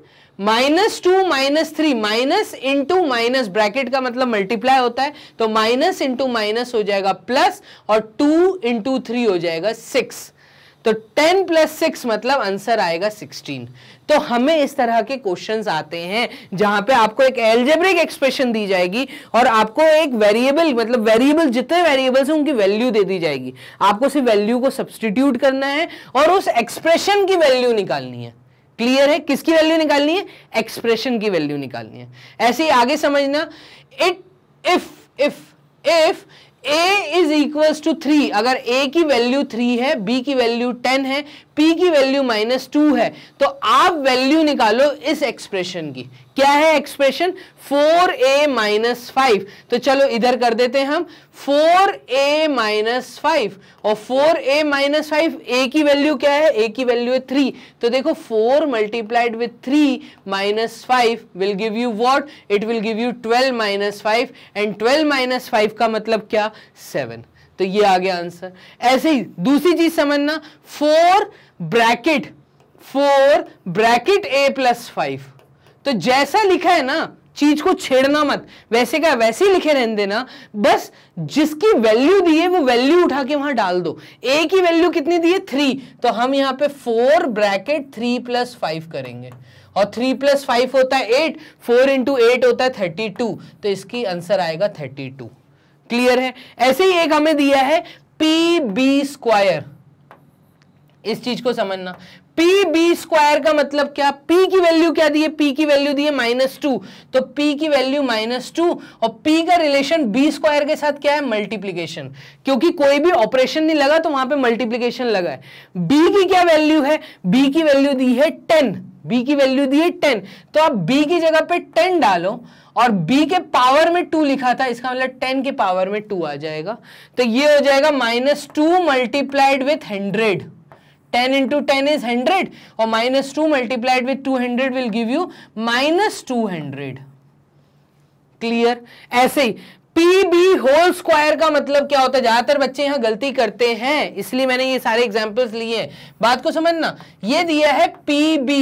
minus two minus three minus into minus bracket का मतलब मल्टीप्लाई होता है तो माइनस इंटू माइनस हो जाएगा प्लस और टू इंटू थ्री हो जाएगा सिक्स तो 10 प्लस सिक्स मतलब आंसर आएगा 16 तो हमें इस तरह के क्वेश्चंस आते हैं जहां पे आपको एक एल्जेब्रिक एक्सप्रेशन दी जाएगी और आपको एक वेरिएबल मतलब वेरिएबल जितने वेरिएबल्स हैं उनकी वैल्यू दे दी जाएगी आपको सिर्फ वैल्यू को सब्सटीट्यूट करना है और उस एक्सप्रेशन की वैल्यू निकालनी है क्लियर है किसकी वैल्यू निकालनी है एक्सप्रेशन की वैल्यू निकालनी है ऐसे ही आगे समझना it if if if a is equal to three अगर ए की वैल्यू थ्री है बी की वैल्यू टेन है पी की वैल्यू माइनस टू है तो आप वैल्यू निकालो इस एक्सप्रेशन की क्या है एक्सप्रेशन 4a ए माइनस फाइव तो चलो इधर कर देते हैं हम 4a ए माइनस फाइव और 4a ए माइनस फाइव ए की वैल्यू क्या है a की वैल्यू है थ्री तो देखो 4 multiplied with three minus five will give you what it will give you 12 minus five and 12 minus five का मतलब क्या सेवन तो ये आ गया आंसर ऐसे ही दूसरी चीज समझना four bracket four bracket a plus five तो जैसा लिखा है ना चीज को छेड़ना मत वैसे का वैसे ही लिखे रहने देना बस जिसकी वैल्यू दी है वो वैल्यू उठा के वहां डाल दो ए की वैल्यू कितनी दी है थ्री तो हम यहां पे four bracket three plus five करेंगे और थ्री प्लस फाइव होता है एट फोर इंटू एट होता है थर्टी टू तो इसकी आंसर आएगा थर्टी टू क्लियर है ऐसे ही एक हमें दिया है पी बी स्क्वायर इस चीज को समझना पी बी स्क्वायर का मतलब क्या P की वैल्यू क्या दी है P की वैल्यू दी है माइनस टू तो P की वैल्यू माइनस टू और P का रिलेशन बी स्क्वायर के साथ क्या है मल्टीप्लीकेशन क्योंकि कोई भी ऑपरेशन नहीं लगा तो वहां पे मल्टीप्लीकेशन लगा है B की क्या वैल्यू है B की वैल्यू दी है टेन b की वैल्यू दी है टेन तो आप b की जगह पे टेन डालो और b के पावर में टू लिखा था इसका मतलब टेन के पावर में टू आ जाएगा तो ये हो जाएगा minus two multiplied with hundred ten into ten is hundred और minus two multiplied with two hundred will give you minus two hundred clear ऐसे ही पी बी होल स्क्वायर का मतलब क्या होता है ज्यादातर बच्चे यहां गलती करते हैं इसलिए मैंने ये सारे एग्जाम्पल्स लिए हैं बात को समझना ये दिया है पी बी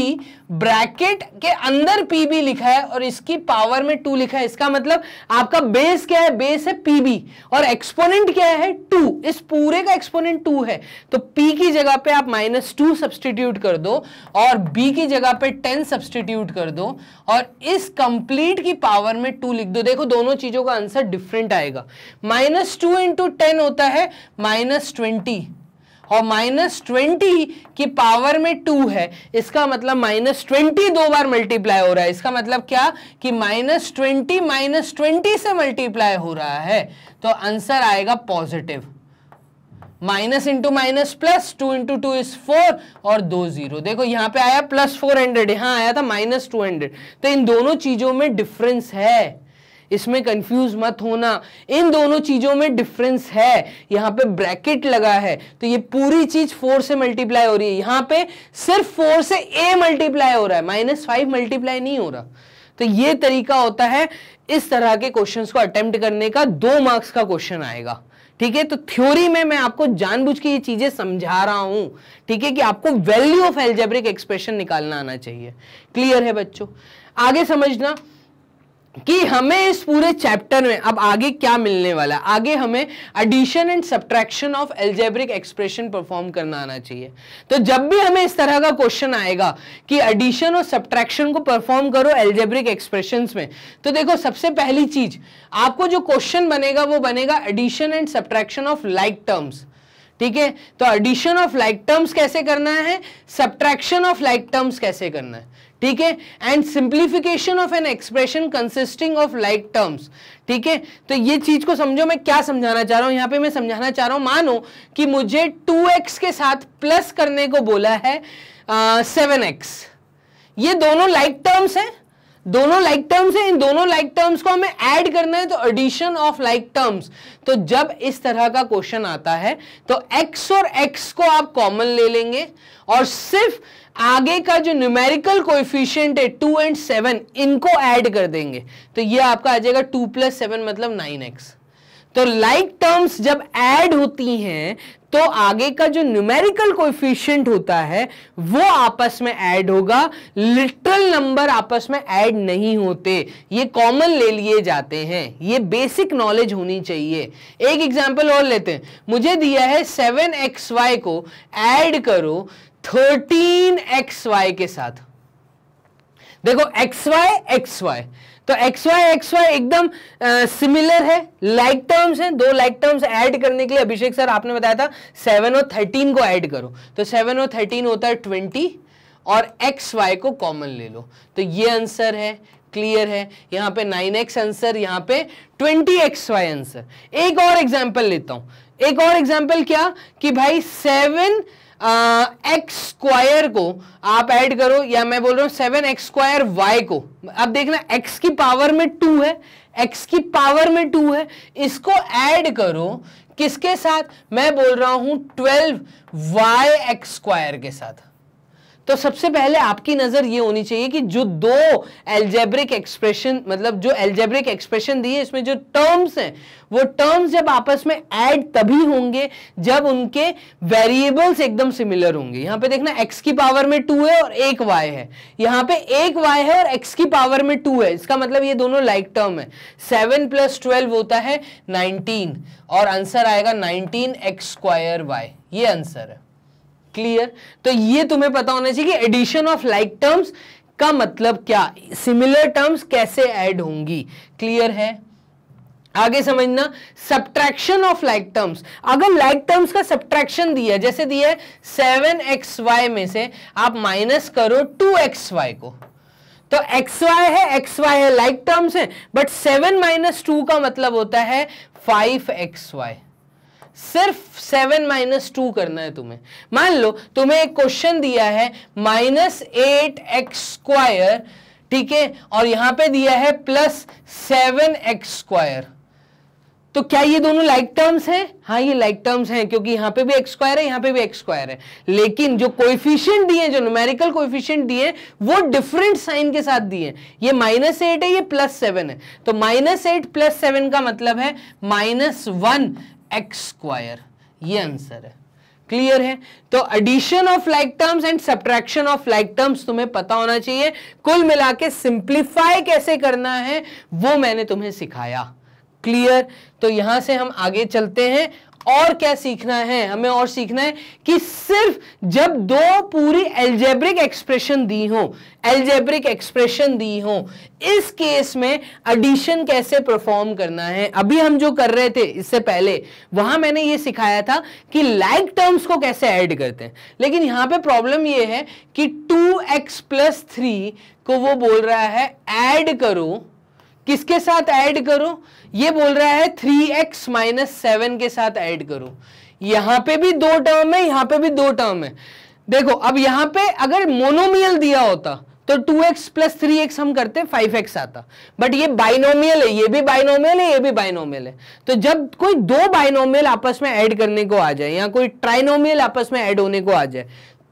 ब्रैकेट के अंदर पीबी लिखा है और इसकी पावर में टू लिखा है इसका मतलब आपका बेस क्या है बेस है पीबी और एक्सपोनेंट क्या है टू इस पूरे का एक्सपोनेंट टू है तो पी की जगह पे आप माइनस टू सब्सटीट्यूट कर दो और बी की जगह पे टेन सब्सटीट्यूट कर दो और इस कंप्लीट की पावर में टू लिख दो देखो दोनों चीजों का आंसर डिफरेंट आएगा माइनस टू इंटू टेन होता है माइनस ट्वेंटी और माइनस ट्वेंटी की पावर में टू है इसका मतलब माइनस ट्वेंटी दो बार मल्टीप्लाई हो रहा है इसका मतलब क्या कि माइनस ट्वेंटी माइनस ट्वेंटी से मल्टीप्लाई हो रहा है तो आंसर आएगा positive minus into minus plus two into two is four और दो जीरो देखो यहां पे आया प्लस फोर हंड्रेड यहां आया था माइनस टू हंड्रेड तो इन दोनों चीजों में डिफरेंस है इसमें कंफ्यूज मत होना इन दोनों चीज़ों में डिफरेंस है यहाँ पे ब्रैकेट लगा है तो ये पूरी चीज़ फोर से मल्टीप्लाई हो रही है यहां पे सिर्फ फोर से ए मल्टीप्लाई हो रहा है माइनस फाइव मल्टीप्लाई नहीं हो रहा तो ये तरीका होता है इस तरह के क्वेश्चंस को अटेम्प्ट करने का दो मार्क्स का क्वेश्चन आएगा ठीक है तो थ्योरी में मैं आपको जानबूझ के ये चीजें समझा रहा हूं ठीक है कि आपको वैल्यू ऑफ एल्जेब्रिक एक्सप्रेशन निकालना आना चाहिए क्लियर है बच्चों आगे समझना कि हमें इस पूरे चैप्टर में अब आगे क्या मिलने वाला है आगे हमें addition and subtraction of algebraic expression perform करना आना चाहिए तो जब भी हमें इस तरह का क्वेश्चन आएगा कि एडिशन और सब्ट्रैक्शन को परफॉर्म करो एल्जेब्रिक एक्सप्रेशन में तो देखो सबसे पहली चीज आपको जो क्वेश्चन बनेगा वो बनेगा addition and subtraction of like terms ठीक है तो एडिशन ऑफ लाइक टर्म्स कैसे करना है सब्ट्रैक्शन ऑफ लाइक टर्म्स कैसे करना है ठीक है and simplification of an expression consisting of like terms ठीक है तो ये चीज को समझो मैं क्या समझाना चाह रहा हूं यहां पे मैं समझाना चाह रहा हूं मानो कि मुझे 2x के साथ प्लस करने को बोला है सेवन एक्स ये दोनों लाइक टर्म्स हैं दोनों लाइक टर्म्स हैं इन दोनों लाइक टर्म्स को हमें ऐड करना है तो एडिशन ऑफ लाइक टर्म्स तो जब इस तरह का क्वेश्चन आता है तो x और x को आप कॉमन ले लेंगे और सिर्फ आगे का जो न्यूमेरिकल कोएफिशिएंट है टू एंड सेवन इनको ऐड कर देंगे तो ये आपका आ जाएगा टू प्लस सेवन मतलब नाइन एक्स तो लाइक like टर्म्स जब ऐड होती हैं तो आगे का जो न्यूमेरिकल कोफिशियंट होता है वो आपस में ऐड होगा लिटरल नंबर आपस में ऐड नहीं होते ये कॉमन ले लिए जाते हैं ये बेसिक नॉलेज होनी चाहिए एक एग्जांपल और लेते हैं मुझे दिया है सेवन एक्स वाई को ऐड करो थर्टीन एक्स वाई के साथ देखो एक्स वाई एक्स वाई तो एक्स वाई एक्स वाई एकदम सिमिलर है लाइक टर्म्स हैं दो लाइक टर्म्स ऐड करने के लिए अभिषेक सर आपने बताया था सेवन और थर्टीन को ऐड करो तो सेवन और थर्टीन होता है ट्वेंटी और एक्स वाई को कॉमन ले लो तो ये आंसर है क्लियर है यहाँ पे नाइन एक्स आंसर यहाँ पे ट्वेंटी एक्स वाई आंसर एक और एग्जाम्पल लेता हूँ एक और एग्जाम्पल क्या कि भाई सेवन 7... एक्स स्क्वायर को आप ऐड करो या मैं बोल रहा हूँ सेवन एक्स स्क्वायर वाई को अब देखना एक्स की पावर में टू है एक्स की पावर में टू है इसको ऐड करो किसके साथ मैं बोल रहा हूं ट्वेल्व वाई एक्स स्क्वायर के साथ तो सबसे पहले आपकी नजर ये होनी चाहिए कि जो दो एल्जेब्रिक एक्सप्रेशन मतलब जो एल्जेब्रिक एक्सप्रेशन दिए इसमें जो टर्म्स हैं वो टर्म्स जब आपस में ऐड तभी होंगे जब उनके वेरिएबल्स एकदम सिमिलर होंगे यहां पे देखना x की पावर में टू है और एक y है यहां पे एक y है और x की पावर में टू है इसका मतलब ये दोनों लाइक टर्म है सेवन प्लस ट्वेल्व होता है नाइनटीन और आंसर आएगा नाइनटीन एक्स स्क्वायर वाई ये आंसर है क्लियर तो ये तुम्हें पता होना चाहिए कि एडिशन ऑफ लाइक टर्म्स का मतलब क्या सिमिलर टर्म्स कैसे ऐड होंगी क्लियर है आगे समझना सब्ट्रैक्शन ऑफ लाइक टर्म्स अगर लाइक टर्म्स का सब्ट्रैक्शन दिया जैसे दिया सेवन एक्स वाई में से आप माइनस करो टू एक्स वाई को तो एक्स वाई है एक्स वाई है लाइक टर्म्स है बट सेवन माइनस टू का मतलब होता है फाइव एक्स वाई सिर्फ सेवन माइनस टू करना है तुम्हें मान लो तुम्हें एक क्वेश्चन दिया है माइनस एट एक्स स्क्वायर ठीक है और यहां पे दिया है प्लस सेवन एक्स स्क्वायर तो क्या ये दोनों लाइक टर्म्स हैं हाँ ये लाइक टर्म्स हैं क्योंकि यहां पे भी एक्स स्क्वायर है यहां पे भी एक्स स्क्वायर है लेकिन जो कोइफिशियंट दिए जो न्यूमेरिकल कोइफिशियंट दिए वो डिफरेंट साइन के साथ दिए ये माइनस एट है ये प्लस सेवन है तो माइनस एट प्लस सेवन का मतलब है माइनस वन एक्स स्क्वायर ये आंसर है क्लियर है तो addition of like terms and subtraction of like terms तुम्हें पता होना चाहिए कुल मिला के सिंप्लीफाई कैसे करना है वो मैंने तुम्हें सिखाया क्लियर तो यहां से हम आगे चलते हैं और क्या सीखना है हमें और सीखना है कि सिर्फ जब दो पूरी एल्जेब्रिक एक्सप्रेशन दी हो एल्जेब्रिक एक्सप्रेशन दी हो इस केस में एडिशन कैसे परफॉर्म करना है अभी हम जो कर रहे थे इससे पहले वहां मैंने ये सिखाया था कि लाइक like टर्म्स को कैसे ऐड करते हैं लेकिन यहां पे प्रॉब्लम ये है कि 2x एक्स प्लस थ्री को वो बोल रहा है ऐड करो किसके साथ ऐड करो ये बोल रहा है थ्री एक्स माइनस सेवन के साथ ऐड करो यहां पे भी दो टर्म है यहां पे भी दो टर्म है देखो अब यहां पे अगर मोनोमियल दिया होता तो 2x एक्स प्लस थ्री हम करते 5x आता बट ये बाइनोमियल है ये भी बाइनोमियल है ये भी बाइनोमियल है तो जब कोई दो बाइनोमियल आपस में ऐड करने को आ जाए या कोई ट्राइनोमियल आपस में ऐड होने को आ जाए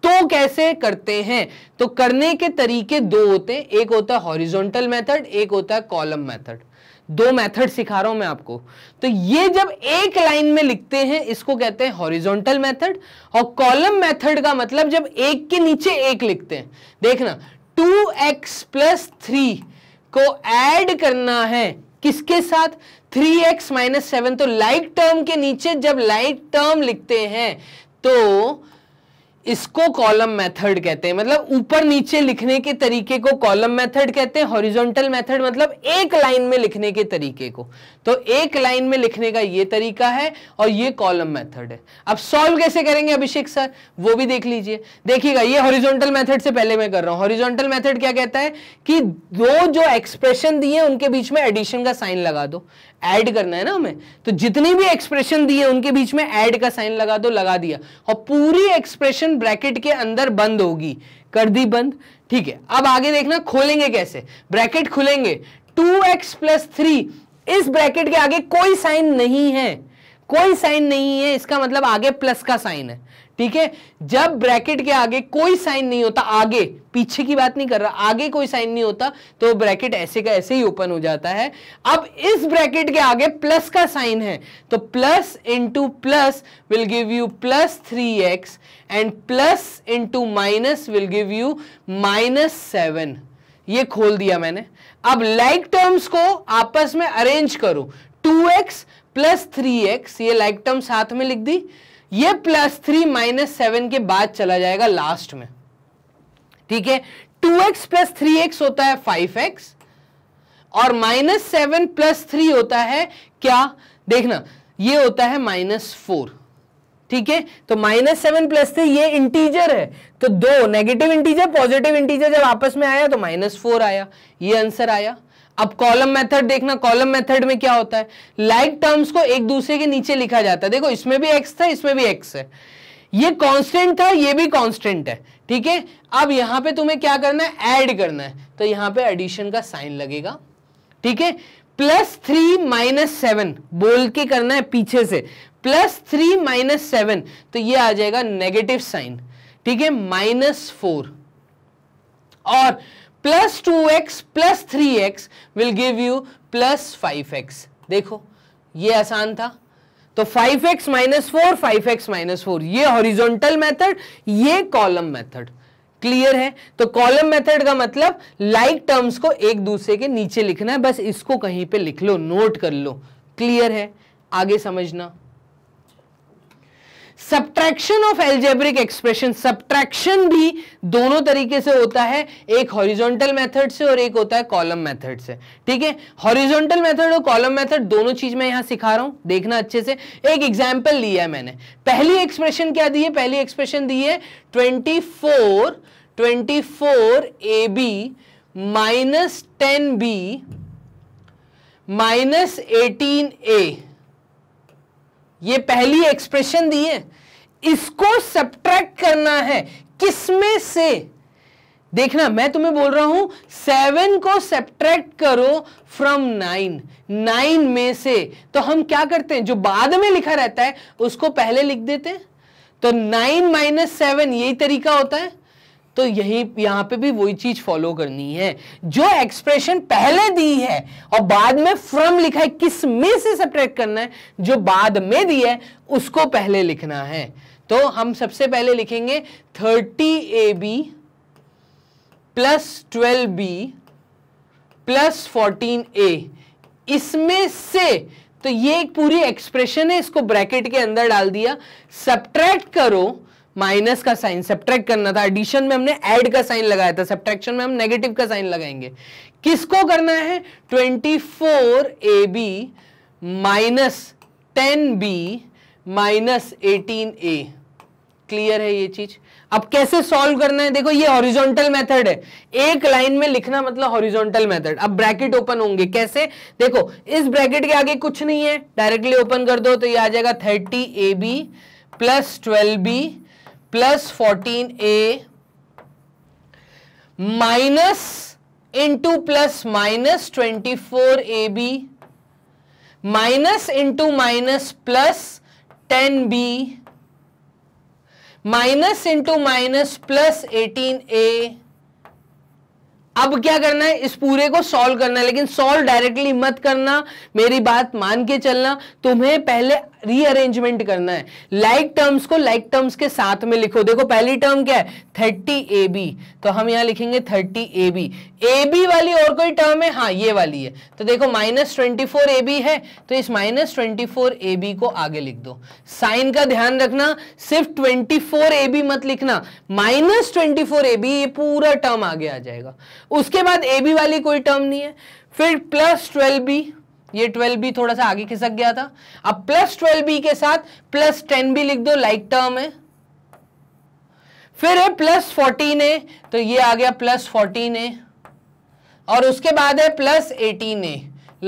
तो कैसे करते हैं तो करने के तरीके दो होते हैं एक होता है हॉरिजॉन्टल मेथड एक होता है कॉलम मेथड दो मेथड सिखा रहा हूं मैं आपको तो ये जब एक लाइन में लिखते हैं इसको कहते हैं हॉरिजॉन्टल मेथड और कॉलम मेथड का मतलब जब एक के नीचे एक लिखते हैं देखना टू एक्स प्लस थ्री को ऐड करना है किसके साथ 3x एक्स माइनस सेवन तो लाइक like टर्म के नीचे जब लाइक like टर्म लिखते हैं तो इसको कॉलम मेथड कहते हैं मतलब ऊपर नीचे लिखने के तरीके को कॉलम मेथड कहते हैं हॉरिजॉन्टल मेथड मतलब एक लाइन में लिखने के तरीके को तो एक लाइन में लिखने का ये तरीका है और ये कॉलम मेथड है अब सॉल्व कैसे करेंगे अभिषेक सर वो भी देख लीजिए देखिएगा ये हॉरिजॉन्टल मेथड से पहले मैं कर रहा हूं हॉरिजॉन्टल मेथड क्या कहता है कि दो जो एक्सप्रेशन दिए उनके बीच में एडिशन का साइन लगा दो ऐड करना है ना हमें तो जितनी भी एक्सप्रेशन दी है उनके बीच में ऐड का साइन लगा दो लगा दिया और पूरी एक्सप्रेशन ब्रैकेट के अंदर बंद होगी कर दी बंद ठीक है अब आगे देखना खोलेंगे कैसे ब्रैकेट खुलेंगे टू एक्स प्लस थ्री इस ब्रैकेट के आगे कोई साइन नहीं है कोई साइन नहीं है इसका मतलब आगे प्लस का साइन है ठीक है जब ब्रैकेट के आगे कोई साइन नहीं होता आगे पीछे की बात नहीं कर रहा आगे कोई साइन नहीं होता तो ब्रैकेट ऐसे का ऐसे ही ओपन हो जाता है अब इस ब्रैकेट के आगे प्लस का साइन है तो plus into plus will give you plus three x and plus into minus will give you minus seven ये खोल दिया मैंने अब लाइक like टर्म्स को आपस में अरेंज करो two x plus three x ये लाइक like टर्म साथ में लिख दी ये प्लस थ्री माइनस सेवन के बाद चला जाएगा लास्ट में ठीक है two x plus three x होता है फाइव एक्स और माइनस सेवन प्लस थ्री होता है क्या देखना ये होता है माइनस फोर ठीक है तो माइनस सेवन प्लस थ्री ये इंटीजर है तो दो नेगेटिव इंटीजर पॉजिटिव इंटीजर जब आपस में आया तो माइनस फोर आया ये आंसर आया अब कॉलम मेथड देखना कॉलम मेथड में क्या होता है लाइक like टर्म्स को एक दूसरे के नीचे लिखा जाता है देखो इसमें भी एक्स था इसमें भी एक्स है ये कांस्टेंट था ये भी कांस्टेंट है ठीक है अब यहां पे तुम्हें क्या करना है ऐड करना है तो यहां पे एडिशन का साइन लगेगा ठीक है प्लस थ्री माइनस सेवन बोल के करना है पीछे से प्लस थ्री माइनस सेवन तो ये आ जाएगा नेगेटिव साइन ठीक है माइनस फोर और plus two x plus three x will give you plus five x देखो ये आसान था तो 5x x minus four five x minus four ये हॉरिजोंटल मेथड ये कॉलम मेथड क्लियर है तो कॉलम मेथड का मतलब लाइक like टर्म्स को एक दूसरे के नीचे लिखना है बस इसको कहीं पे लिख लो नोट कर लो क्लियर है आगे समझना subtraction of algebraic expression subtraction भी दोनों तरीके से होता है एक हॉरिजॉन्टल मेथड से और एक होता है कॉलम मेथड से ठीक है हॉरिजॉन्टल मेथड और कॉलम मेथड दोनों चीज मैं यहां सिखा रहा हूं देखना अच्छे से एक एग्जाम्पल लिया है मैंने पहली एक्सप्रेशन क्या दी है पहली एक्सप्रेशन दी है twenty four twenty four A B minus ten B minus eighteen A ये पहली एक्सप्रेशन दी है इसको सब्ट्रैक्ट करना है किसमें से देखना मैं तुम्हें बोल रहा हूं सेवन को सेप्ट्रैक्ट करो फ्रॉम नाइन नाइन में से तो हम क्या करते हैं जो बाद में लिखा रहता है उसको पहले लिख देते हैं तो नाइन माइनस सेवन यही तरीका होता है तो यही यहां पे भी वही चीज फॉलो करनी है जो एक्सप्रेशन पहले दी है और बाद में फ्रॉम लिखा है किस में से सब्ट्रैक्ट करना है जो बाद में दी है उसको पहले लिखना है तो हम सबसे पहले लिखेंगे thirty A B plus twelve B plus fourteen A इसमें से तो ये एक पूरी एक्सप्रेशन है इसको ब्रैकेट के अंदर डाल दिया सब्ट्रैक्ट करो माइनस का साइन सब्ट्रैक्ट करना था एडिशन में हमने ऐड का साइन लगाया था सब्ट्रैक्शन में हम नेगेटिव का साइन लगाएंगे किसको करना है 24 four A B minus ten B minus eighteen A clear है ये चीज अब कैसे सॉल्व करना है देखो ये हॉरिजॉन्टल मेथड है एक लाइन में लिखना मतलब हॉरिजॉन्टल मेथड अब ब्रैकेट ओपन होंगे कैसे देखो इस ब्रैकेट के आगे कुछ नहीं है डायरेक्टली ओपन कर दो तो ये आ जाएगा thirty A B plus twelve B plus fourteen A minus into plus minus twenty four A B minus into minus plus ten B minus into minus plus eighteen A अब क्या करना है इस पूरे को सॉल्व करना है लेकिन सॉल्व डायरेक्टली मत करना मेरी बात मान के चलना तुम्हें पहले रीअरेंजमेंट करना है लाइक like टर्म्स को लाइक like टर्म्स के साथ में लिखो देखो पहली टर्म क्या है थर्टी ए बी तो हम यहां लिखेंगे thirty A B A B वाली और कोई टर्म है हाँ ये वाली है तो देखो minus twenty four A B है तो इस minus twenty four A B को आगे लिख दो साइन का ध्यान रखना सिर्फ ट्वेंटी फोर ए बी मत लिखना minus twenty four A B ये पूरा टर्म आगे आ जाएगा उसके बाद ए बी वाली कोई टर्म नहीं है फिर प्लस ट्वेल्व बी ये ट्वेल्व बी थोड़ा सा आगे खिसक गया था अब प्लस ट्वेल्व बी के साथ प्लस टेन बी लिख दो लाइक टर्म है फिर है प्लस फोर्टीन है तो ये आ गया प्लस फोर्टीन है और उसके बाद है प्लस एटीन है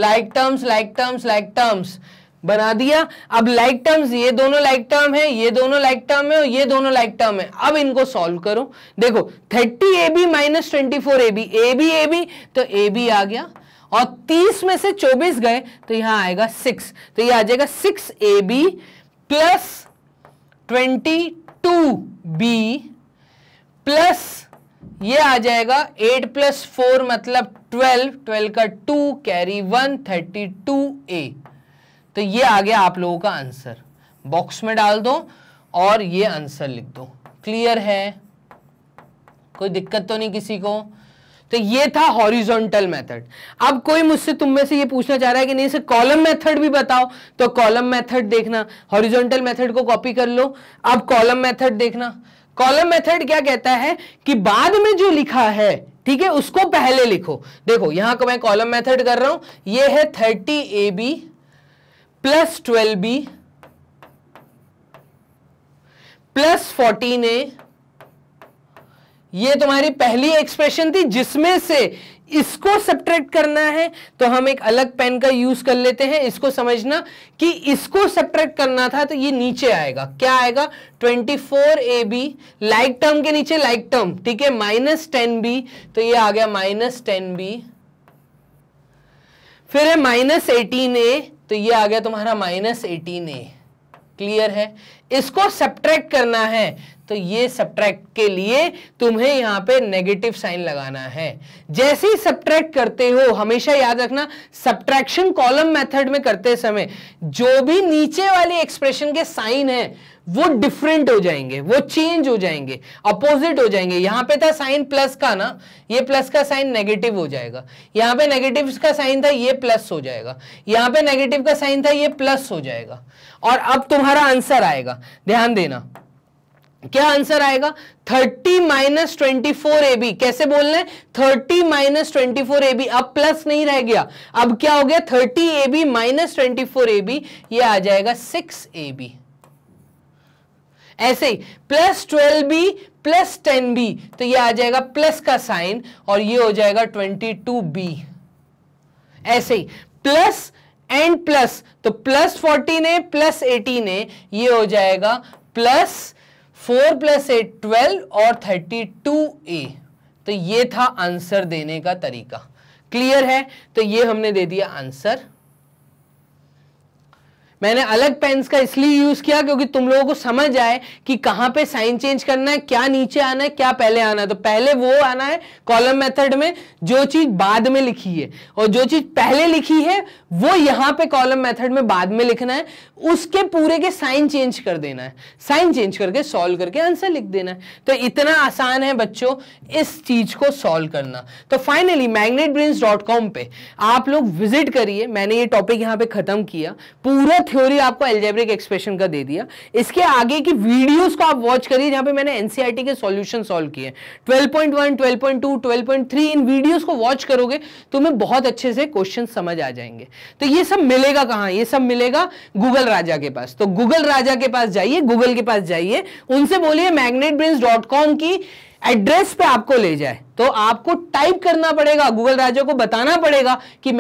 like terms like terms like terms बना दिया अब लाइक टर्म्स ये दोनों लाइक टर्म है ये दोनों लाइक टर्म है और ये दोनों लाइक टर्म है अब इनको सॉल्व करो देखो thirty A B minus twenty four A B A B A B तो ए बी आ गया और 30 में से 24 गए तो यहां आएगा 6 तो ये आ जाएगा 6 A B plus twenty two B plus ये आ जाएगा 8 प्लस फोर मतलब 12 12 का 2 कैरी 1 32 ए तो ये आ गया आप लोगों का आंसर बॉक्स में डाल दो और ये आंसर लिख दो क्लियर है कोई दिक्कत तो नहीं किसी को तो ये था हॉरिजॉन्टल मेथड अब कोई मुझसे तुम में से ये पूछना चाह रहा है कि नहीं सर कॉलम मेथड भी बताओ तो कॉलम मेथड देखना हॉरिजॉन्टल मेथड को कॉपी कर लो अब कॉलम मेथड देखना कॉलम मेथड क्या कहता है कि बाद में जो लिखा है ठीक है उसको पहले लिखो देखो यहां को मैं कॉलम मेथड कर रहा हूं ये है thirty A B plus twelve B plus fourteen A ये तुम्हारी पहली एक्सप्रेशन थी जिसमें से इसको सब्ट्रैक्ट करना है तो हम एक अलग पेन का यूज कर लेते हैं इसको समझना कि इसको सब्ट्रैक्ट करना था तो ये नीचे आएगा क्या आएगा 24 four A B like term के नीचे लाइक टर्म ठीक है माइनस टेन बी तो ये आ गया माइनस टेन बी फिर है माइनस एटीन ए तो ये आ गया तुम्हारा माइनस एटीन ए क्लियर है इसको सब्ट्रैक्ट करना है तो ये सब्ट्रैक्ट के लिए तुम्हें यहां पे नेगेटिव साइन लगाना है जैसे ही सब्ट्रैक्ट करते हो हमेशा याद रखना सब्ट्रैक्शन कॉलम मेथड में करते समय जो भी नीचे वाले एक्सप्रेशन के साइन है वो डिफरेंट हो जाएंगे वो चेंज हो जाएंगे अपोजिट हो जाएंगे यहां पे था साइन प्लस का ना ये प्लस का साइन नेगेटिव हो जाएगा यहां पे नेगेटिव का साइन था ये प्लस हो जाएगा यहां पे नेगेटिव का साइन था ये प्लस हो जाएगा और अब तुम्हारा आंसर आएगा ध्यान देना क्या आंसर आएगा 30 minus twenty four A B कैसे बोल रहे हैं thirty minus twenty four A B अब प्लस नहीं रह गया अब क्या हो गया 30 A B minus twenty four A B ये आ जाएगा 6 ए बी ऐसे ही plus twelve B plus ten B तो ये आ जाएगा प्लस का साइन और ये हो जाएगा ट्वेंटी टू बी ऐसे ही प्लस एंड प्लस तो प्लस फोर्टीन है प्लस एटीन है ये हो जाएगा plus four plus eight twelve और थर्टी टू ए तो ये था आंसर देने का तरीका क्लियर है तो ये हमने दे दिया आंसर मैंने अलग पेन्स का इसलिए यूज किया क्योंकि तुम लोगों को समझ आए कि कहां पे साइन चेंज करना है क्या नीचे आना है क्या पहले आना है तो पहले वो आना है कॉलम मेथड में जो चीज बाद में लिखी है और जो चीज पहले लिखी है वो यहां पे कॉलम मेथड में बाद में लिखना है उसके पूरे के साइन चेंज कर देना है साइन चेंज करके सॉल्व करके आंसर लिख देना है तो इतना आसान है बच्चों इस चीज को सॉल्व करना तो finally Magnet Brain dot com पर आप लोग विजिट करिए मैंने ये टॉपिक यहां पे खत्म किया पूरा थ्योरी आपको एल्जेब्रिक एक्सप्रेशन का दे दिया इसके आगे की वीडियोस को आप वॉच करिए जहां पे मैंने एनसीईआरटी e के सॉल्यूशन सॉल्व किए 12.1 12.2 12.3 इन वीडियोस को वॉच करोगे तुम्हें बहुत अच्छे से क्वेश्चन समझ आ जाएंगे तो ये सब मिलेगा कहां ये सब मिलेगा गूगल राजा के पास तो गूगल राजा के पास जाइए गूगल के पास जाइए उनसे बोलिए मैग्नेटब्रेन्स की एड्रेस पे आपको ले जाए तो आपको टाइप करना पड़ेगा गूगल राजा को बताना पड़ेगा कि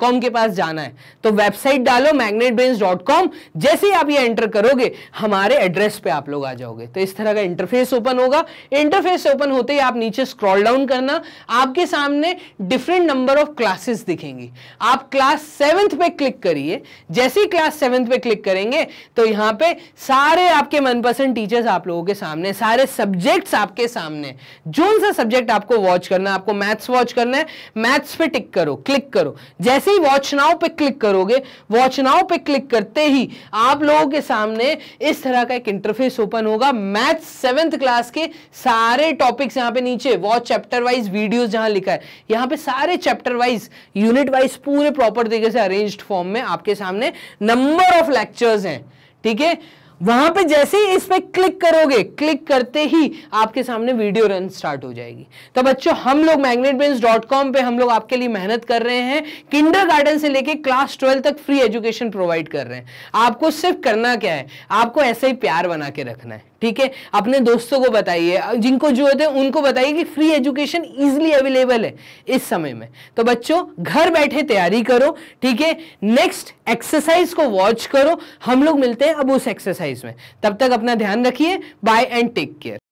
कॉम के पास जाना है तो वेबसाइट डालो कॉम जैसे ही आप ये एंटर करोगे हमारे एड्रेस पे आप लोग आ जाओगे तो इस तरह का इंटरफेस ओपन होगा इंटरफेस ओपन होते ही आप नीचे स्क्रॉल डाउन करना आपके सामने डिफरेंट नंबर ऑफ क्लासेस दिखेंगी आप क्लास सेवेंथ पे क्लिक करिए जैसे ही क्लास सेवेंथ पे क्लिक करेंगे तो यहाँ पे सारे आपके मनपसंद टीचर्स आप लोगों के सामने सारे सब्जेक्ट्स आपके आपके सामने जोन सा सब्जेक्ट आपको वॉच करना है आपको मैथ्स वॉच करना है मैथ्स पे टिक करो क्लिक करो जैसे ही वॉच नाउ पे क्लिक करोगे वॉच नाउ पे क्लिक करते ही आप लोगों के सामने इस तरह का एक इंटरफेस ओपन होगा मैथ्स सेवेंथ क्लास के सारे टॉपिक्स यहां पे नीचे वॉच चैप्टर वाइज वीडियो जहां लिखा है यहां पे सारे चैप्टर वाइज यूनिट वाइज पूरे प्रॉपर तरीके से अरेंज्ड फॉर्म में आपके सामने नंबर ऑफ लेक्चर्स हैं ठीक है वहां पे जैसे ही इस पर क्लिक करोगे क्लिक करते ही आपके सामने वीडियो रन स्टार्ट हो जाएगी तो बच्चों हम लोग मैग्नेटबेंस डॉट कॉम पर हम लोग आपके लिए मेहनत कर रहे हैं किंडर गार्डन से लेके क्लास ट्वेल्व तक फ्री एजुकेशन प्रोवाइड कर रहे हैं आपको सिर्फ करना क्या है आपको ऐसे ही प्यार बना के रखना है ठीक है अपने दोस्तों को बताइए जिनको जो होते हैं उनको बताइए कि फ्री एजुकेशन इजिली अवेलेबल है इस समय में तो बच्चों घर बैठे तैयारी करो ठीक है नेक्स्ट एक्सरसाइज को वॉच करो हम लोग मिलते हैं अब उस एक्सरसाइज में तब तक अपना ध्यान रखिए बाय एंड टेक केयर